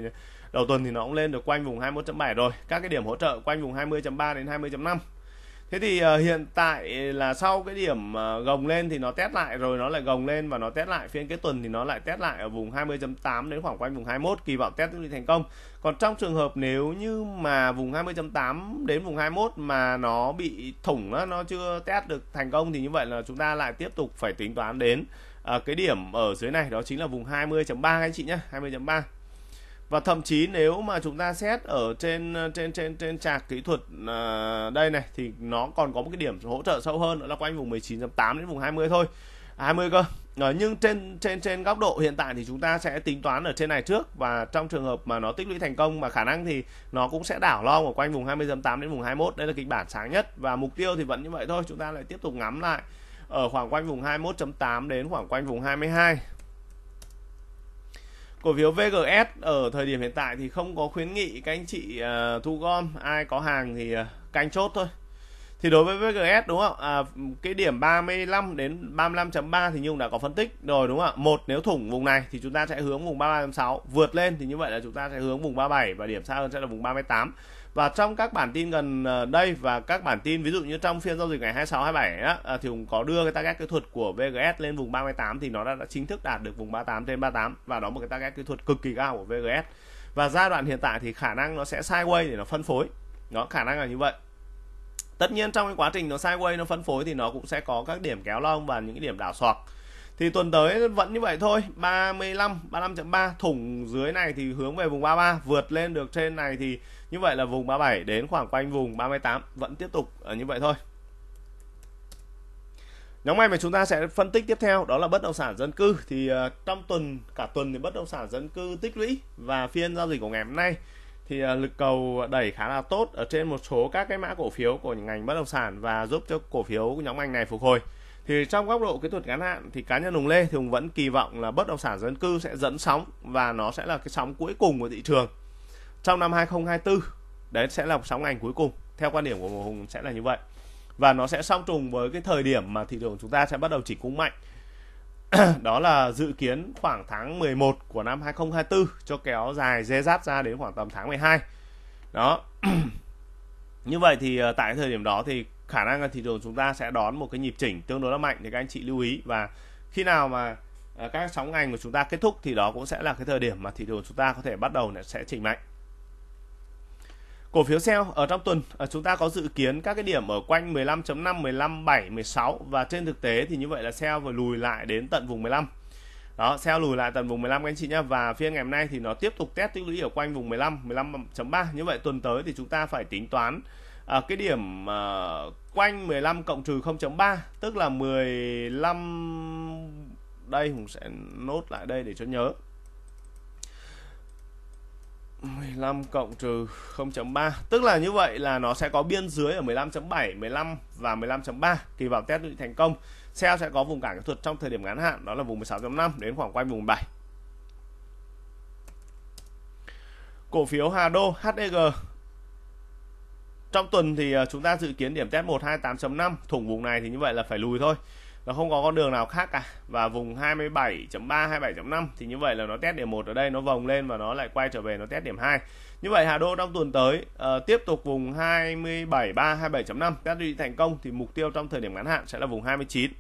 đầu tuần thì nó cũng lên được quanh vùng 21.7 rồi các cái điểm hỗ trợ quanh vùng 20.3 đến 20.5 thế thì uh, hiện tại là sau cái điểm uh, gồng lên thì nó test lại rồi nó lại gồng lên và nó test lại phiên cái tuần thì nó lại test lại ở vùng 20.8 đến khoảng quanh vùng 21 kỳ vọng test thành công còn trong trường hợp nếu như mà vùng 20.8 đến vùng 21 mà nó bị thủng đó, nó chưa test được thành công thì như vậy là chúng ta lại tiếp tục phải tính toán đến uh, cái điểm ở dưới này đó chính là vùng 20.3 anh chị nhé 20.3 và thậm chí nếu mà chúng ta xét ở trên trên trên trên trạc kỹ thuật à, đây này thì nó còn có một cái điểm hỗ trợ sâu hơn là quanh vùng 19.8 đến vùng 20 thôi 20 à, cơ à, nhưng trên trên trên góc độ hiện tại thì chúng ta sẽ tính toán ở trên này trước và trong trường hợp mà nó tích lũy thành công mà khả năng thì nó cũng sẽ đảo long ở quanh vùng 20.8 đến vùng 21 đây là kịch bản sáng nhất và mục tiêu thì vẫn như vậy thôi chúng ta lại tiếp tục ngắm lại ở khoảng quanh vùng 21.8 đến khoảng quanh vùng 22 cổ phiếu VGS ở thời điểm hiện tại thì không có khuyến nghị các anh chị uh, thu gom ai có hàng thì uh, canh chốt thôi thì đối với VGS đúng không à, cái điểm 35 đến 35.3 thì Nhung đã có phân tích rồi đúng không ạ một nếu thủng vùng này thì chúng ta sẽ hướng vùng 33.6 vượt lên thì như vậy là chúng ta sẽ hướng vùng 37 và điểm xa hơn sẽ là vùng 38 và trong các bản tin gần ờ, đây và các bản tin ví dụ như trong phiên giao dịch ngày 26 27 á, à, thì cũng có đưa cái target kỹ thuật của VGS lên vùng 38 thì nó đã, đã chính thức đạt được vùng 38 trên 38 và đó một cái target kỹ thuật cực kỳ cao của VGS và giai đoạn hiện tại thì khả năng nó sẽ sideways để nó phân phối nó khả năng là như vậy tất nhiên trong cái quá trình nó sideways nó phân phối thì nó cũng sẽ có các điểm kéo long và những cái điểm đảo sọt thì tuần tới vẫn như vậy thôi 35 35.3 thủng dưới này thì hướng về vùng 33 vượt lên được trên này thì như vậy là vùng 37 đến khoảng quanh vùng 38 vẫn tiếp tục ở ờ, như vậy thôi nhóm ngành mà chúng ta sẽ phân tích tiếp theo đó là bất động sản dân cư thì ờ, trong tuần cả tuần thì bất động sản dân cư tích lũy và phiên giao dịch của ngày hôm nay thì ờ, lực cầu đẩy khá là tốt ở trên một số các cái mã cổ phiếu của ngành bất động sản và giúp cho cổ phiếu của nhóm ngành này phục hồi thì trong góc độ kỹ thuật ngắn hạn thì cá nhân Hùng Lê thì Hùng vẫn kỳ vọng là bất động sản dân cư sẽ dẫn sóng và nó sẽ là cái sóng cuối cùng của thị trường trong năm 2024 đấy sẽ là sóng ngành cuối cùng theo quan điểm của Hùng sẽ là như vậy và nó sẽ song trùng với cái thời điểm mà thị trường chúng ta sẽ bắt đầu chỉnh cung mạnh đó là dự kiến khoảng tháng 11 của năm 2024 cho kéo dài dê dắt ra đến khoảng tầm tháng 12 đó như vậy thì ờ, tại thời điểm đó thì khả năng là thị trường chúng ta sẽ đón một cái nhịp chỉnh tương đối là mạnh thì các anh chị lưu ý và khi nào mà ờ, các sóng ngành của chúng ta kết thúc thì đó cũng sẽ là cái thời điểm mà thị trường chúng ta có thể bắt đầu sẽ chỉnh mạnh Cổ phiếu sell ở trong tuần à, chúng ta có dự kiến các cái điểm ở quanh 15.5, 15.7, 16 và trên thực tế thì như vậy là sell vừa lùi lại đến tận vùng 15. Đó, sell lùi lại tận vùng 15 các anh chị nhé. và phiên ngày hôm nay thì nó tiếp tục test tích lũy ở quanh vùng 15, 15.3. Như vậy tuần tới thì chúng ta phải tính toán à, cái điểm à, quanh 15 cộng trừ 0.3 tức là 15 đây mình sẽ nốt lại đây để cho nhớ 15 cộng trừ 0.3 Tức là như vậy là nó sẽ có biên dưới ở 15.7, 15 và 15.3 kỳ vọng test thành công Sell sẽ có vùng cản kỹ thuật trong thời điểm ngắn hạn Đó là vùng 16.5 đến khoảng quanh vùng 7 Cổ phiếu Hà Đô HEG Trong tuần thì ờ, chúng ta dự kiến điểm test 128.5 Thủng vùng này thì như vậy là phải lùi thôi nó không có con đường nào khác cả và vùng 27.3 27.5 thì như vậy là nó test điểm 1 ở đây nó vòng lên và nó lại quay trở về nó test điểm 2 như vậy Hà Đô trong tuần tới uh, tiếp tục vùng 27.3 27.5 test đi thành công thì mục tiêu trong thời điểm ngắn hạn sẽ là vùng 29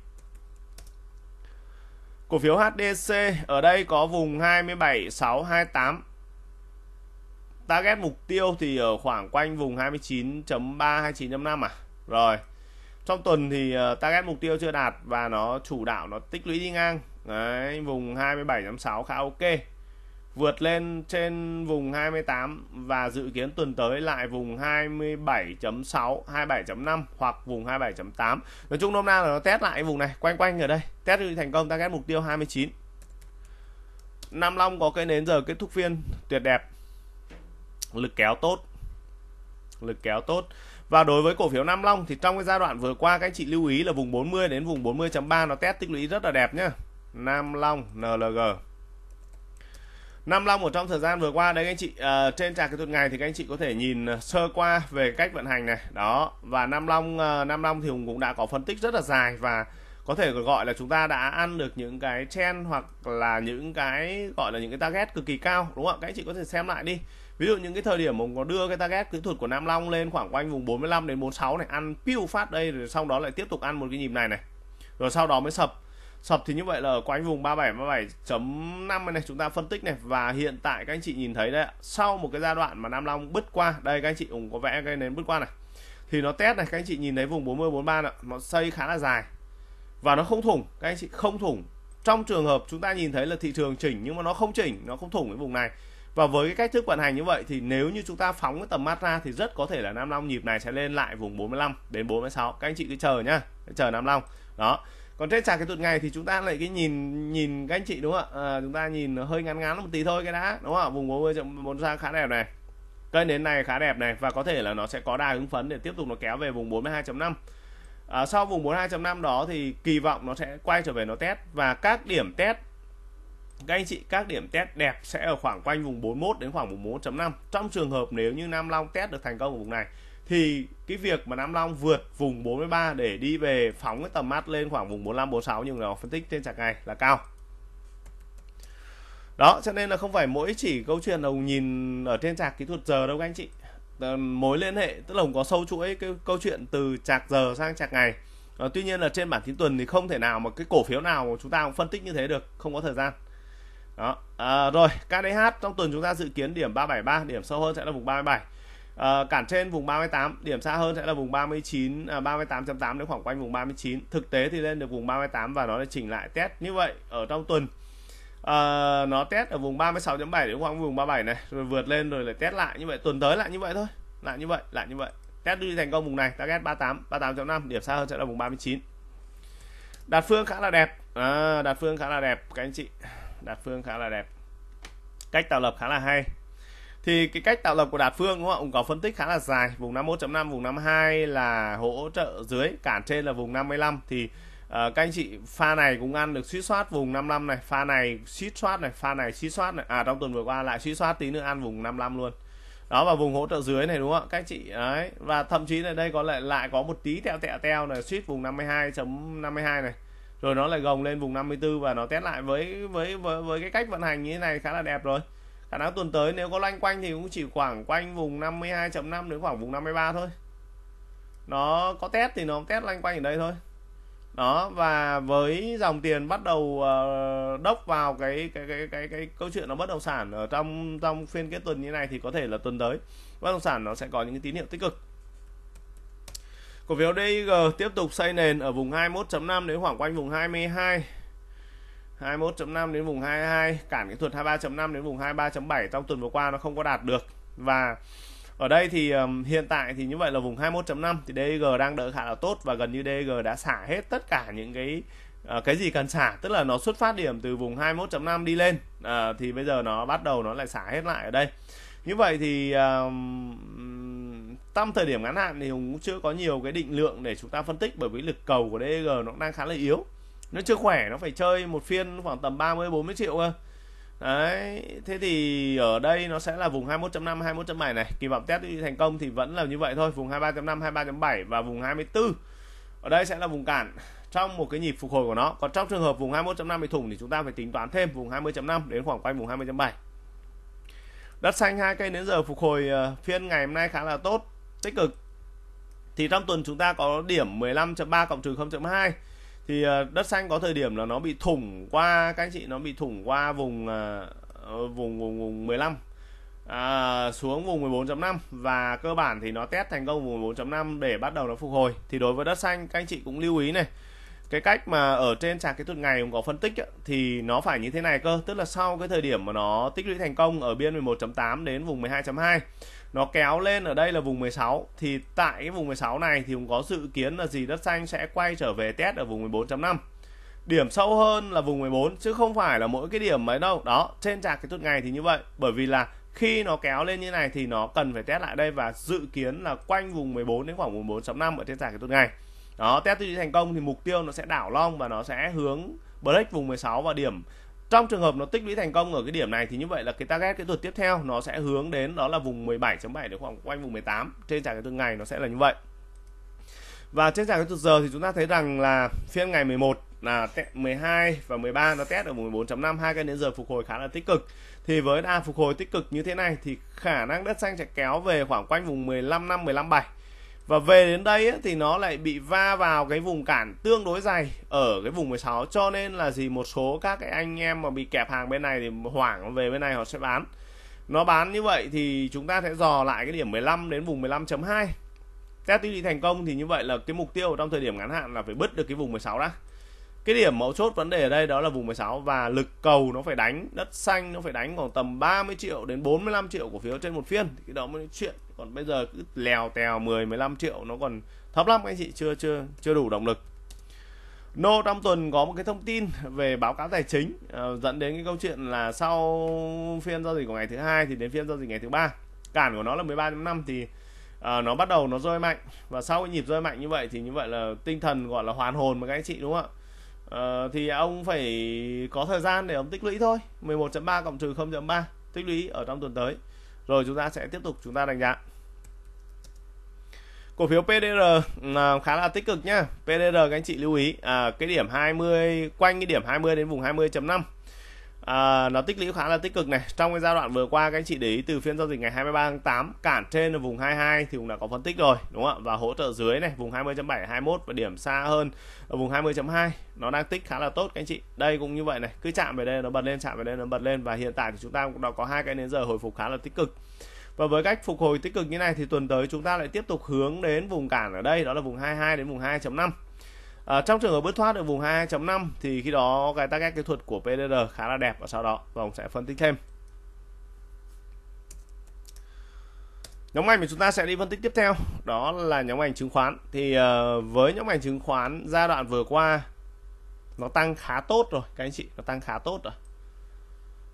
cổ phiếu HDC ở đây có vùng 27.628 target mục tiêu thì ở khoảng quanh vùng 29.3 29.5 à rồi trong tuần thì ờ, target mục tiêu chưa đạt và nó chủ đạo nó tích lũy đi ngang Đấy, vùng 27.6 khá ok vượt lên trên vùng 28 và dự kiến tuần tới lại vùng 27.6, 27.5 hoặc vùng 27.8. Nói chung hôm nay là nó test lại vùng này, quanh quanh ở đây. Test thành công target mục tiêu 29. Nam Long có cây nến giờ kết thúc phiên tuyệt đẹp. Lực kéo tốt. Lực kéo tốt. Và đối với cổ phiếu Nam Long thì trong cái giai đoạn vừa qua các anh chị lưu ý là vùng 40 đến vùng 40.3 nó test tích lũy rất là đẹp nhá. Nam Long NLG. Nam Long ở trong thời gian vừa qua đấy các anh chị uh, trên trà cái tuần ngày thì các anh chị có thể nhìn ờ, sơ qua về cách vận hành này. Đó, và Nam Long uh, Nam Long thì cũng đã có phân tích rất là dài và có thể gọi là chúng ta đã ăn được những cái trend hoặc là những cái gọi là những cái target cực kỳ cao đúng không ạ? Các anh chị có thể xem lại đi ví dụ những cái thời điểm ông có đưa cái target kỹ thuật của Nam Long lên khoảng quanh vùng 45 đến 46 này ăn piu phát đây rồi sau đó lại tiếp tục ăn một cái nhịp này này rồi sau đó mới sập sập thì như vậy là ở quanh vùng 37 37.5 này chúng ta phân tích này và hiện tại các anh chị nhìn thấy đấy sau một cái giai đoạn mà Nam Long bứt qua đây các anh chị cũng có vẽ cái nến bứt qua này thì nó test này các anh chị nhìn thấy vùng 40 43 này, nó xây khá là dài và nó không thủng các anh chị không thủng trong trường hợp chúng ta nhìn thấy là thị trường chỉnh nhưng mà nó không chỉnh nó không thủng cái vùng này và với cái cách thức vận hành như vậy thì nếu như chúng ta phóng cái tầm mắt ra thì rất có thể là Nam Long nhịp này sẽ lên lại vùng 45 đến 46 các anh chị cứ chờ nhá chờ Nam Long đó còn trên sàn cái tuần ngày thì chúng ta lại cái nhìn nhìn các anh chị đúng không ạ à, chúng ta nhìn hơi ngắn ngắn một tí thôi cái đã đúng không ạ vùng 40 bốn sang khá đẹp này cây nến này khá đẹp này và có thể là nó sẽ có đà hứng phấn để tiếp tục nó kéo về vùng 42.5 à, ờ, sau vùng 42.5 đó thì kỳ vọng nó sẽ quay trở về nó test và các điểm test các anh chị các điểm test đẹp sẽ ở khoảng quanh vùng 41 đến khoảng vùng 41.5. Trong trường hợp nếu như Nam Long test được thành công ở vùng này thì cái việc mà Nam Long vượt vùng 43 để đi về phóng cái tầm mắt lên khoảng vùng 45 46 nhưng nó phân tích trên chặng ngày là cao. Đó, cho nên là không phải mỗi chỉ câu chuyện đầu nhìn ở trên chạc kỹ thuật giờ đâu các anh chị. Ờ, mối liên hệ tức là Hùng có sâu chuỗi cái câu chuyện từ chạc giờ sang chạc ngày. À, tuy nhiên là trên bản tin tuần thì không thể nào mà cái cổ phiếu nào mà chúng ta cũng phân tích như thế được, không có thời gian đó à, rồi KDH trong tuần chúng ta dự kiến điểm 373 điểm sâu hơn sẽ là vùng 37 à, cản trên vùng 38 điểm xa hơn sẽ là vùng 39 à, 38.8 đến khoảng quanh vùng 39 thực tế thì lên được vùng 38 và nó đã chỉnh lại test như vậy ở trong tuần à, nó test ở vùng 36.7 đến khoảng vùng 37 này rồi vượt lên rồi lại test lại như vậy tuần tới lại như vậy thôi lại như vậy lại như vậy test đi thành công vùng này ta target 38 38.5 điểm xa hơn sẽ là vùng 39 đạt phương khá là đẹp à, đạt phương khá là đẹp các anh chị đạt phương khá là đẹp cách tạo lập khá là hay thì cái cách tạo lập của đạt phương đúng không ạ cũng có phân tích khá là dài vùng 51.5 vùng 52 là hỗ trợ dưới cản trên là vùng 55 thì uh, các anh chị pha này cũng ăn được suy soát vùng 55 này pha này suy soát này pha này suy soát này à trong tuần vừa qua lại suy soát tí nữa ăn vùng 55 luôn đó và vùng hỗ trợ dưới này đúng không ạ các anh chị ấy và thậm chí là đây có lại lại có một tí teo tẹo teo này suýt vùng 52.52 .52 này rồi nó lại gồng lên vùng 54 và nó test lại với với với, với cái cách vận hành như thế này khá là đẹp rồi khả năng tuần tới nếu có loanh quanh thì cũng chỉ khoảng quanh vùng 52.5 đến khoảng vùng 53 thôi nó có test thì nó test loanh quanh ở đây thôi đó và với dòng tiền bắt đầu uh, đốc vào cái cái cái cái cái câu chuyện nó bất động sản ở trong trong phiên kết tuần như này thì có thể là tuần tới bất động sản nó sẽ có những cái tín hiệu tích cực Cổ phiếu DIG tiếp tục xây nền ở vùng 21.5 đến khoảng quanh vùng 22. 21.5 đến vùng 22, cản kỹ thuật 23.5 đến vùng 23.7 trong tuần vừa qua nó không có đạt được. Và ở đây thì um, hiện tại thì như vậy là vùng 21.5 thì DG đang đỡ khá là tốt và gần như DG đã xả hết tất cả những cái uh, cái gì cần xả tức là nó xuất phát điểm từ vùng 21.5 đi lên uh, thì bây giờ nó bắt đầu nó lại xả hết lại ở đây như vậy thì um, tâm thời điểm ngắn hạn thì Hùng cũng chưa có nhiều cái định lượng để chúng ta phân tích bởi vì lực cầu của DG nó đang khá là yếu nó chưa khỏe nó phải chơi một phiên khoảng tầm 30 40 triệu cơ đấy thế thì ở đây nó sẽ là vùng 21.5 21.7 này kỳ vọng test thành công thì vẫn là như vậy thôi vùng 23.5 23.7 và vùng 24 ở đây sẽ là vùng cản trong một cái nhịp phục hồi của nó còn trong trường hợp vùng 21.5 bị thủng thì chúng ta phải tính toán thêm vùng 20.5 đến khoảng quanh vùng 20.7 đất xanh hai cây đến giờ phục hồi ờ, phiên ngày hôm nay khá là tốt tích cực thì trong tuần chúng ta có điểm 15.3 cộng trừ 0.2 thì ờ, đất xanh có thời điểm là nó bị thủng qua các anh chị nó bị thủng qua vùng ờ, ờ, vùng vùng, vùng 15 à, xuống vùng 14.5 và cơ bản thì nó test thành công vùng 14.5 để bắt đầu nó phục hồi thì đối với đất xanh các anh chị cũng lưu ý này cái cách mà ở trên sàn kỹ thuật ngày cũng có phân tích ấy, thì nó phải như thế này cơ tức là sau cái thời điểm mà nó tích lũy thành công ở biên 11.8 đến vùng 12.2 nó kéo lên ở đây là vùng 16 thì tại cái vùng 16 này thì cũng có dự kiến là gì đất xanh sẽ quay trở về test ở vùng 14.5 điểm sâu hơn là vùng 14 chứ không phải là mỗi cái điểm mấy đâu đó trên chạc cái tuần ngày thì như vậy bởi vì là khi nó kéo lên như này thì nó cần phải test lại đây và dự kiến là quanh vùng 14 đến khoảng vùng 4.5 ở trên sàn cái tuần ngày đó test thành công thì mục tiêu nó sẽ đảo long và nó sẽ hướng break vùng 16 và điểm trong trường hợp nó tích lũy thành công ở cái điểm này thì như vậy là cái target kỹ thuật tiếp theo nó sẽ hướng đến đó là vùng 17.7 đến khoảng quanh vùng 18 trên sàn kỹ thuật ngày nó sẽ là như vậy và trên sàn kỹ thuật giờ thì chúng ta thấy rằng là phiên ngày 11 là 12 và 13 nó test ở vùng 14.5 hai cái đến giờ phục hồi khá là tích cực thì với đà phục hồi tích cực như thế này thì khả năng đất xanh sẽ kéo về khoảng quanh vùng 15 năm 15 7 và về đến đây ấy, thì nó lại bị va vào cái vùng cản tương đối dày ở cái vùng 16 cho nên là gì một số các cái anh em mà bị kẹp hàng bên này thì hoảng về bên này họ sẽ bán nó bán như vậy thì chúng ta sẽ dò lại cái điểm 15 đến vùng 15.2 test tiêu thị thành công thì như vậy là cái mục tiêu trong thời điểm ngắn hạn là phải bứt được cái vùng 16 đã cái điểm mấu chốt vấn đề ở đây đó là vùng 16 và lực cầu nó phải đánh đất xanh nó phải đánh khoảng tầm 30 triệu đến 45 triệu cổ phiếu trên một phiên thì cái đó mới chuyện còn bây giờ cứ lèo tèo 10 15 triệu nó còn thấp lắm anh chị chưa chưa chưa đủ động lực Nô trong tuần có một cái thông tin về báo cáo tài chính à, dẫn đến cái câu chuyện là sau phiên giao dịch của ngày thứ hai thì đến phiên giao dịch ngày thứ ba cản của nó là 13.5 thì à, nó bắt đầu nó rơi mạnh và sau cái nhịp rơi mạnh như vậy thì như vậy là tinh thần gọi là hoàn hồn mà các anh chị đúng không ạ à, thì ông phải có thời gian để ông tích lũy thôi 11.3 cộng trừ 0.3 tích lũy ở trong tuần tới rồi chúng ta sẽ tiếp tục chúng ta đánh giá cổ phiếu PDR là khá là tích cực nhá. PDR các anh chị lưu ý à, cái điểm 20 quanh cái điểm 20 đến vùng 20.5 à, nó tích lũy khá là tích cực này. Trong cái giai đoạn vừa qua các anh chị để ý từ phiên giao dịch ngày 23 tháng 8 cản trên là vùng 22 thì cũng đã có phân tích rồi đúng không ạ? Và hỗ trợ dưới này vùng 20.7 21 và điểm xa hơn ở vùng 20.2 nó đang tích khá là tốt các anh chị. Đây cũng như vậy này, cứ chạm về đây nó bật lên, chạm về đây nó bật lên và hiện tại thì chúng ta cũng đã có hai cái nến giờ hồi phục khá là tích cực. Và với cách phục hồi tích cực như này thì tuần tới chúng ta lại tiếp tục hướng đến vùng cản ở đây đó là vùng 22 đến vùng 2.5. À, ờ, trong trường hợp bứt thoát được vùng 2.5 thì khi đó cái target kỹ thuật của PDR khá là đẹp và sau đó và ông sẽ phân tích thêm. Nhóm ngành mà chúng ta sẽ đi phân tích tiếp theo đó là nhóm ngành chứng khoán. Thì uh, với nhóm ngành chứng khoán giai đoạn vừa qua nó tăng khá tốt rồi các anh chị, nó tăng khá tốt rồi.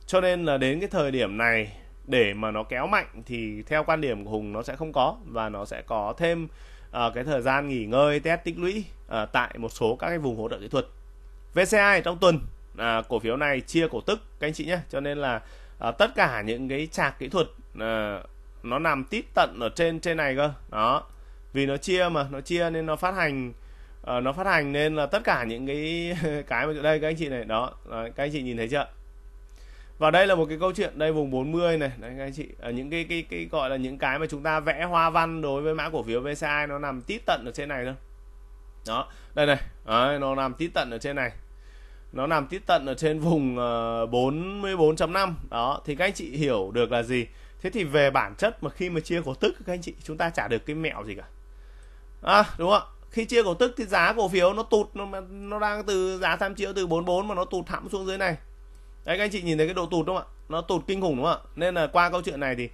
Cho nên là đến cái thời điểm này để mà nó kéo mạnh thì theo quan điểm của hùng nó sẽ không có và nó sẽ có thêm uh, cái thời gian nghỉ ngơi test tích lũy uh, tại một số các cái vùng hỗ trợ kỹ thuật vci trong tuần uh, cổ phiếu này chia cổ tức các anh chị nhé cho nên là uh, tất cả những cái trạc kỹ thuật uh, nó nằm tít tận ở trên trên này cơ đó vì nó chia mà nó chia nên nó phát hành uh, nó phát hành nên là tất cả những cái cái mà đây các anh chị này đó, đó các anh chị nhìn thấy chưa và đây là một cái câu chuyện đây vùng 40 này đấy anh chị ở ờ, những cái cái cái gọi là những cái mà chúng ta vẽ hoa văn đối với mã cổ phiếu VCI nó nằm tít tận ở trên này thôi đó đây này đấy, nó nằm tít tận ở trên này nó nằm tít tận ở trên vùng 44.5 ờ, đó thì các anh chị hiểu được là gì thế thì về bản chất mà khi mà chia cổ tức các anh chị chúng ta trả được cái mẹo gì cả à đúng không khi chia cổ tức thì giá cổ phiếu nó tụt nó, nó đang từ giá tham chiếu từ 44 mà nó tụt thẳm xuống dưới này đấy các anh chị nhìn thấy cái độ tụt đúng không ạ nó tụt kinh khủng đúng không ạ nên là qua câu chuyện này thì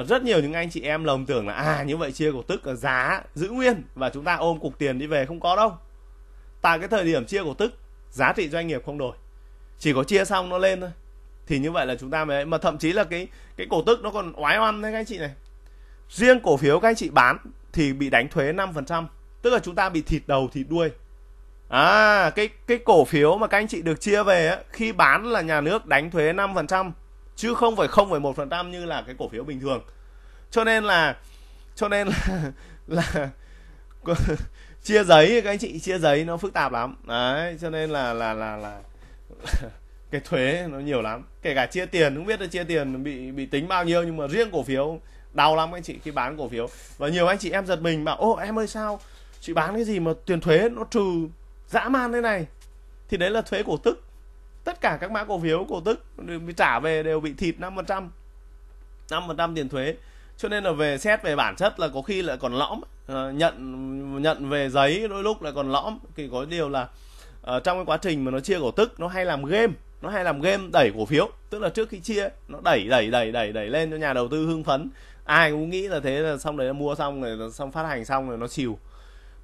uh, rất nhiều những anh chị em lầm tưởng là à như vậy chia cổ tức giá giữ nguyên và chúng ta ôm cục tiền đi về không có đâu tại cái thời điểm chia cổ tức giá trị doanh nghiệp không đổi chỉ có chia xong nó lên thôi thì như vậy là chúng ta mới mà thậm chí là cái cái cổ tức nó còn oái oăm đấy các anh chị này riêng cổ phiếu các anh chị bán thì bị đánh thuế 5% tức là chúng ta bị thịt đầu thịt đuôi À, cái cái cổ phiếu mà các anh chị được chia về ấy, khi bán là nhà nước đánh thuế 5% chứ không phải không phải một phần trăm như là cái cổ phiếu bình thường. Cho nên là cho nên là, là chia giấy các anh chị chia giấy nó phức tạp lắm. Đấy, cho nên là là là là, là cái thuế nó nhiều lắm. Kể cả chia tiền không biết là chia tiền bị bị tính bao nhiêu nhưng mà riêng cổ phiếu đau lắm anh chị khi bán cổ phiếu. Và nhiều anh chị em giật mình bảo ô em ơi sao chị bán cái gì mà tiền thuế nó trừ dã man thế này thì đấy là thuế cổ tức tất cả các mã cổ phiếu cổ tức bị trả về đều bị thịt 5% 5% tiền thuế cho nên là về xét về bản chất là có khi lại còn lõm ờ, nhận nhận về giấy đôi lúc lại còn lõm thì có điều là ở ờ, trong cái quá trình mà nó chia cổ tức nó hay làm game nó hay làm game đẩy cổ phiếu tức là trước khi chia nó đẩy đẩy đẩy đẩy đẩy lên cho nhà đầu tư hưng phấn ai cũng nghĩ là thế là xong đấy là mua xong rồi xong phát hành xong rồi nó xìu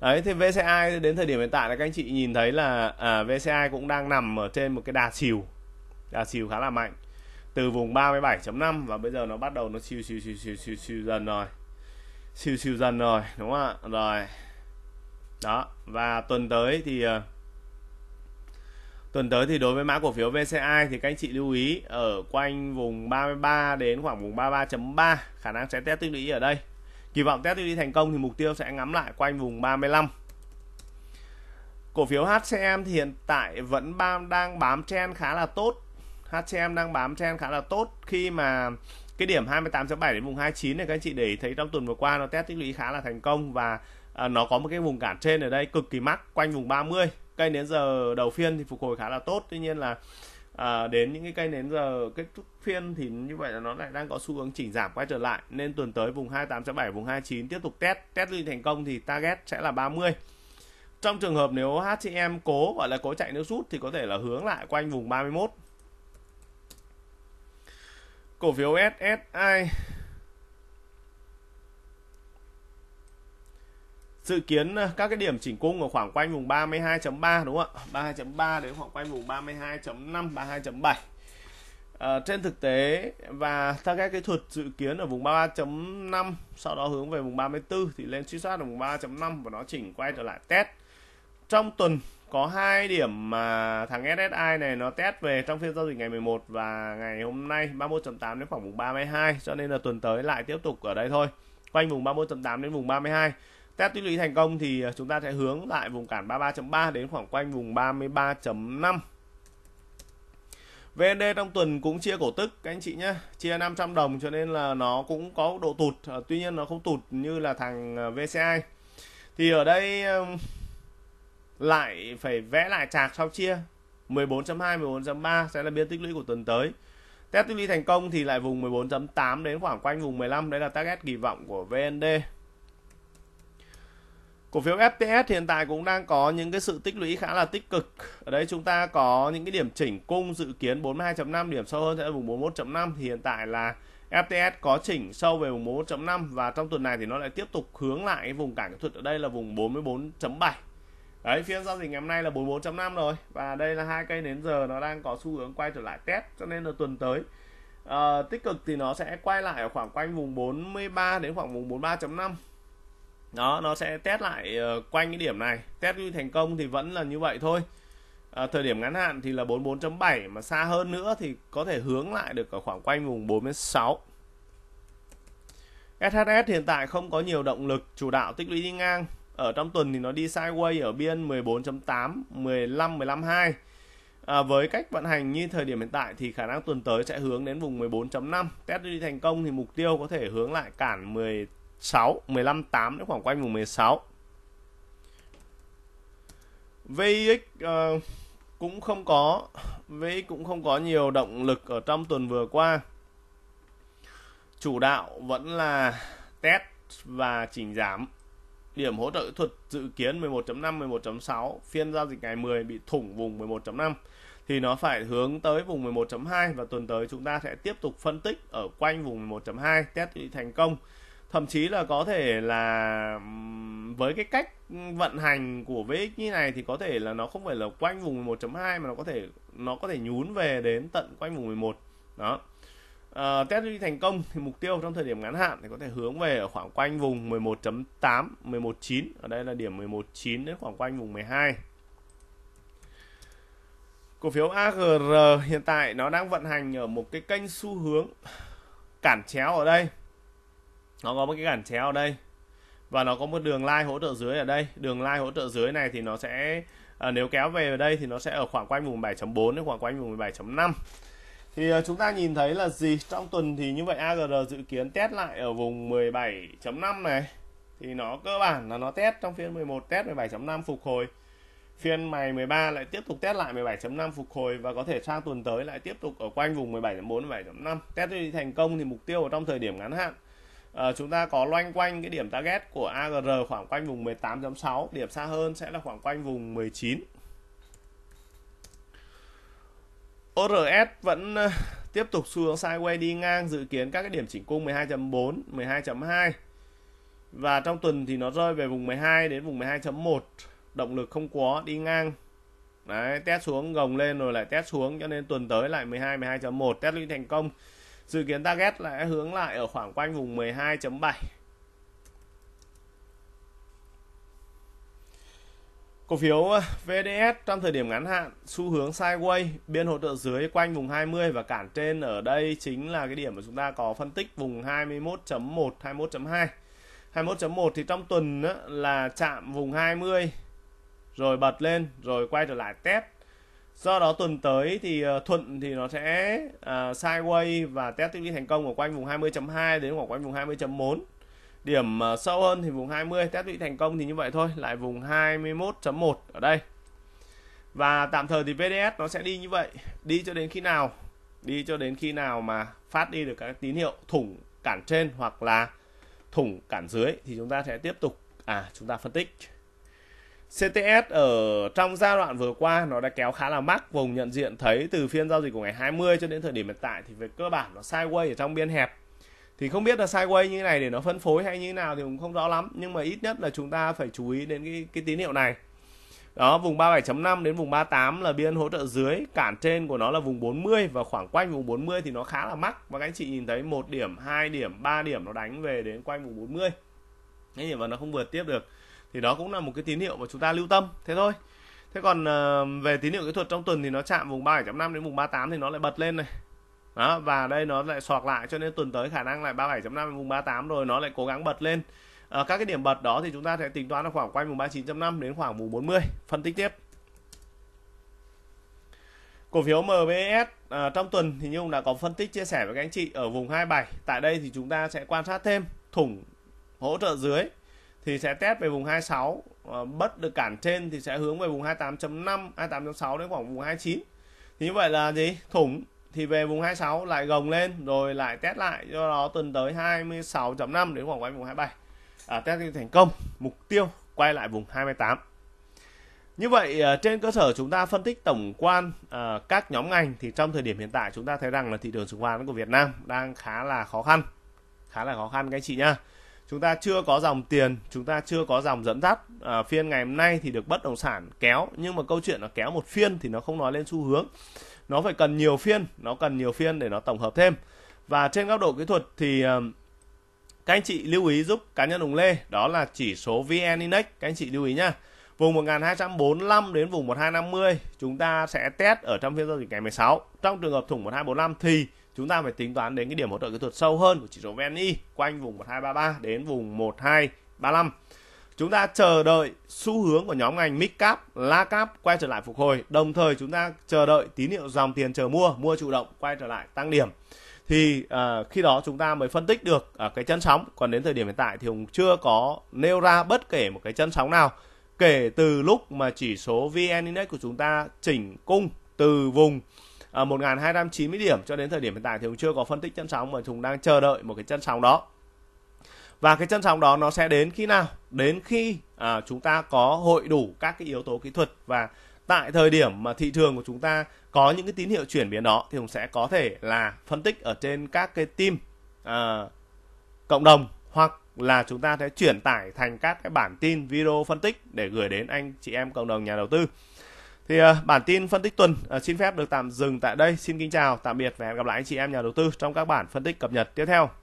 đấy thì VCI đến thời điểm hiện tại là các anh chị nhìn thấy là à, VCI cũng đang nằm ở trên một cái đà chiều, đà chiều khá là mạnh từ vùng 37.5 và bây giờ nó bắt đầu nó siêu siêu siêu siêu siêu siêu dần rồi siêu siêu dần rồi đúng không ạ rồi đó và tuần tới thì à, tuần tới thì đối với mã cổ phiếu VCI thì các anh chị lưu ý ở quanh vùng 33 đến khoảng vùng 33.3 khả năng sẽ test tích lũy ở đây Kỳ vọng test đi thành công thì mục tiêu sẽ ngắm lại quanh vùng 35. Cổ phiếu HCM thì hiện tại vẫn đang bám chen khá là tốt. HCM đang bám chen khá là tốt khi mà cái điểm 28.7 đến vùng 29 này các anh chị để thấy trong tuần vừa qua nó test tích lũy khá là thành công và à, nó có một cái vùng cản trên ở đây cực kỳ mắc quanh vùng 30 cây đến giờ đầu phiên thì phục hồi khá là tốt tuy nhiên là à, đến những cái cây nến giờ kết thúc phiên thì như vậy là nó lại đang có xu hướng chỉnh giảm quay trở lại nên tuần tới vùng 28.7 vùng 29 tiếp tục test test lên thành công thì target sẽ là 30 trong trường hợp nếu HCM cố gọi là cố chạy nước rút thì có thể là hướng lại quanh vùng 31 cổ phiếu SSI dự kiến các cái điểm chỉnh cung ở khoảng quanh vùng 32.3 đúng không ạ 32.3 đến khoảng quanh vùng 32.5 32.7 à, trên thực tế và theo các cái thuật dự kiến ở vùng 33.5 sau đó hướng về vùng 34 thì lên suy soát ở vùng 3.5 và nó chỉnh quay trở lại test trong tuần có hai điểm mà thằng SSI này nó test về trong phiên giao dịch ngày 11 và ngày hôm nay 31.8 đến khoảng vùng 32 cho nên là tuần tới lại tiếp tục ở đây thôi quanh vùng 31.8 đến vùng 32 Test tích lũy thành công thì ờ, chúng ta sẽ hướng lại vùng cản 33.3 đến khoảng quanh vùng 33.5. VND trong tuần cũng chia cổ tức các anh chị nhé chia 500 đồng cho nên là nó cũng có độ tụt ờ, tuy nhiên nó không tụt như là thằng ờ, VCI thì ở đây lại phải vẽ lại chạc sau chia 14.2 14.3 sẽ là biên tích lũy của tuần tới test tích lũy thành công thì lại vùng 14.8 đến khoảng quanh vùng 15 đấy là target kỳ vọng của VND cổ phiếu FTS hiện tại cũng đang có những cái sự tích lũy khá là tích cực. Ở đây chúng ta có những cái điểm chỉnh cung dự kiến 42.5 điểm sâu hơn sẽ vùng 41.5 thì hiện tại là FTS có chỉnh sâu về vùng 41.5 và trong tuần này thì nó lại tiếp tục hướng lại cái vùng cản kỹ thuật ở đây là vùng 44.7. Đấy, phiên giao dịch ngày hôm nay là 44.5 rồi và đây là hai cây nến giờ nó đang có xu hướng quay trở lại test cho nên là tuần tới uh, tích cực thì nó sẽ quay lại ở khoảng quanh vùng 43 đến khoảng vùng 43.5 nó nó sẽ test lại uh, quanh cái điểm này test thành công thì vẫn là như vậy thôi à, thời điểm ngắn hạn thì là 44.7 mà xa hơn nữa thì có thể hướng lại được ở khoảng quanh vùng 46 SHS hiện tại không có nhiều động lực chủ đạo tích lũy đi ngang ở trong tuần thì nó đi sideways ở biên 14.8 15 152 à, với cách vận hành như thời điểm hiện tại thì khả năng tuần tới sẽ hướng đến vùng 14.5 test đi thành công thì mục tiêu có thể hướng lại cản 18 6 15 8 nó khoảng quanh vùng 16 VX uh, cũng không có VX cũng không có nhiều động lực ở trong tuần vừa qua chủ đạo vẫn là test và chỉnh giảm điểm hỗ trợ thuật dự kiến 11.5 11.6 phiên giao dịch ngày 10 bị thủng vùng 11.5 thì nó phải hướng tới vùng 11.2 và tuần tới chúng ta sẽ tiếp tục phân tích ở quanh vùng 11.2 test thành công thậm chí là có thể là với cái cách vận hành của VX như này thì có thể là nó không phải là quanh vùng 11.2 mà nó có thể nó có thể nhún về đến tận quanh vùng 11 đó uh, test đi thành công thì mục tiêu trong thời điểm ngắn hạn thì có thể hướng về ở khoảng quanh vùng 11.8 11.9 ở đây là điểm 11.9 đến khoảng quanh vùng 12 cổ phiếu AGR hiện tại nó đang vận hành ở một cái kênh xu hướng cản chéo ở đây nó có một cái cản chéo ở đây và nó có một đường line hỗ trợ dưới ở đây đường line hỗ trợ dưới này thì nó sẽ à, nếu kéo về ở đây thì nó sẽ ở khoảng quanh vùng 7.4 đến khoảng quanh vùng 17.5 thì à, chúng ta nhìn thấy là gì trong tuần thì như vậy AGR dự kiến test lại ở vùng 17.5 này thì nó cơ bản là nó test trong phiên 11 test 17.5 phục hồi phiên mày 13 lại tiếp tục test lại 17.5 phục hồi và có thể sang tuần tới lại tiếp tục ở quanh vùng 17.4 17.5 test đi thành công thì mục tiêu ở trong thời điểm ngắn hạn uh, chúng ta có loanh quanh cái điểm target của AGR khoảng quanh vùng 18.6 điểm xa hơn sẽ là khoảng quanh vùng 19 ORS vẫn ờ, tiếp tục xu hướng sideways đi ngang dự kiến các cái điểm chỉnh cung 12.4 12.2 và trong tuần thì nó rơi về vùng 12 đến vùng 12.1 động lực không có đi ngang Đấy, test xuống gồng lên rồi lại test xuống cho nên tuần tới lại 12 12.1 test lũy thành công Dự kiến target lại hướng lại ở khoảng quanh vùng 12.7. Cổ phiếu ờ, VDS trong thời điểm ngắn hạn xu hướng sideways, biên hỗ trợ dưới quanh vùng 20 và cản trên ở đây chính là cái điểm mà chúng ta có phân tích vùng 21.1, 21.2. 21.1 thì trong tuần là chạm vùng 20 rồi bật lên rồi quay trở lại test do đó tuần tới thì ờ, thuận thì nó sẽ uh, ờ, sideways và test tích lũy thành công ở quanh vùng 20.2 đến khoảng quanh vùng 20.4 điểm uh, sâu hơn thì vùng 20 test lũy thành công thì như vậy thôi lại vùng 21.1 ở đây và tạm thời thì VDS nó sẽ đi như vậy đi cho đến khi nào đi cho đến khi nào mà phát đi được các tín hiệu thủng cản trên hoặc là thủng cản dưới thì chúng ta sẽ tiếp tục à chúng ta phân tích CTS ở trong giai đoạn vừa qua nó đã kéo khá là mắc vùng nhận diện thấy từ phiên giao dịch của ngày 20 cho đến thời điểm hiện tại thì về cơ bản nó sideways ở trong biên hẹp thì không biết là sideways như thế này để nó phân phối hay như thế nào thì cũng không rõ lắm nhưng mà ít nhất là chúng ta phải chú ý đến cái, cái tín hiệu này đó vùng 37.5 đến vùng 38 là biên hỗ trợ dưới cản trên của nó là vùng 40 và khoảng quanh vùng 40 thì nó khá là mắc và các anh chị nhìn thấy một điểm hai điểm ba điểm nó đánh về đến quanh vùng 40 thế nhưng mà nó không vượt tiếp được thì đó cũng là một cái tín hiệu mà chúng ta lưu tâm thế thôi thế còn ờ, về tín hiệu kỹ thuật trong tuần thì nó chạm vùng 37.5 đến vùng 38 thì nó lại bật lên này đó, và đây nó lại xoạc lại cho nên tuần tới khả năng lại 37.5 vùng 38 rồi nó lại cố gắng bật lên à, các cái điểm bật đó thì chúng ta sẽ tính toán là khoảng quanh vùng 39.5 đến khoảng vùng 40 phân tích tiếp cổ phiếu MBS à, ờ, trong tuần thì như ông đã có phân tích chia sẻ với các anh chị ở vùng 27 tại đây thì chúng ta sẽ quan sát thêm thủng hỗ trợ dưới thì sẽ test về vùng 26 à, ờ, bất được cản trên thì sẽ hướng về vùng 28.5 28.6 đến khoảng vùng 29 thì như vậy là gì thủng thì về vùng 26 lại gồng lên rồi lại test lại do đó tuần tới 26.5 đến khoảng quanh vùng 27 à, test thành công mục tiêu quay lại vùng 28 như vậy ờ, trên cơ sở chúng ta phân tích tổng quan à, các nhóm ngành thì trong thời điểm hiện tại chúng ta thấy rằng là thị trường chứng khoán của Việt Nam đang khá là khó khăn khá là khó khăn các anh chị nhá chúng ta chưa có dòng tiền chúng ta chưa có dòng dẫn dắt à, phiên ngày hôm nay thì được bất động sản kéo nhưng mà câu chuyện là kéo một phiên thì nó không nói lên xu hướng nó phải cần nhiều phiên nó cần nhiều phiên để nó tổng hợp thêm và trên góc độ kỹ thuật thì các anh chị lưu ý giúp cá nhân Hùng Lê đó là chỉ số VN Index các anh chị lưu ý nhá vùng 1245 đến vùng 1250 chúng ta sẽ test ở trong phiên giao dịch ngày 16 trong trường hợp thủng 1245 thì chúng ta phải tính toán đến cái điểm hỗ trợ kỹ thuật sâu hơn của chỉ số VNI quanh vùng 1233 đến vùng 1235. Chúng ta chờ đợi xu hướng của nhóm ngành mid cap, la cap quay trở lại phục hồi, đồng thời chúng ta chờ đợi tín hiệu dòng tiền chờ mua, mua chủ động quay trở lại tăng điểm. Thì uh, khi đó chúng ta mới phân tích được uh, cái chân sóng, còn đến thời điểm hiện tại thì cũng chưa có nêu ra bất kể một cái chân sóng nào kể từ lúc mà chỉ số VN Index của chúng ta chỉnh cung từ vùng à, 1290 điểm cho đến thời điểm hiện tại thì Hùng chưa có phân tích chân sóng mà Hùng đang chờ đợi một cái chân sóng đó và cái chân sóng đó nó sẽ đến khi nào đến khi à, chúng ta có hội đủ các cái yếu tố kỹ thuật và tại thời điểm mà thị trường của chúng ta có những cái tín hiệu chuyển biến đó thì Hùng sẽ có thể là phân tích ở trên các cái team à, cộng đồng hoặc là chúng ta sẽ chuyển tải thành các cái bản tin video phân tích để gửi đến anh chị em cộng đồng nhà đầu tư thì uh, bản tin phân tích tuần uh, xin phép được tạm dừng tại đây xin kính chào tạm biệt và hẹn gặp lại anh chị em nhà đầu tư trong các bản phân tích cập nhật tiếp theo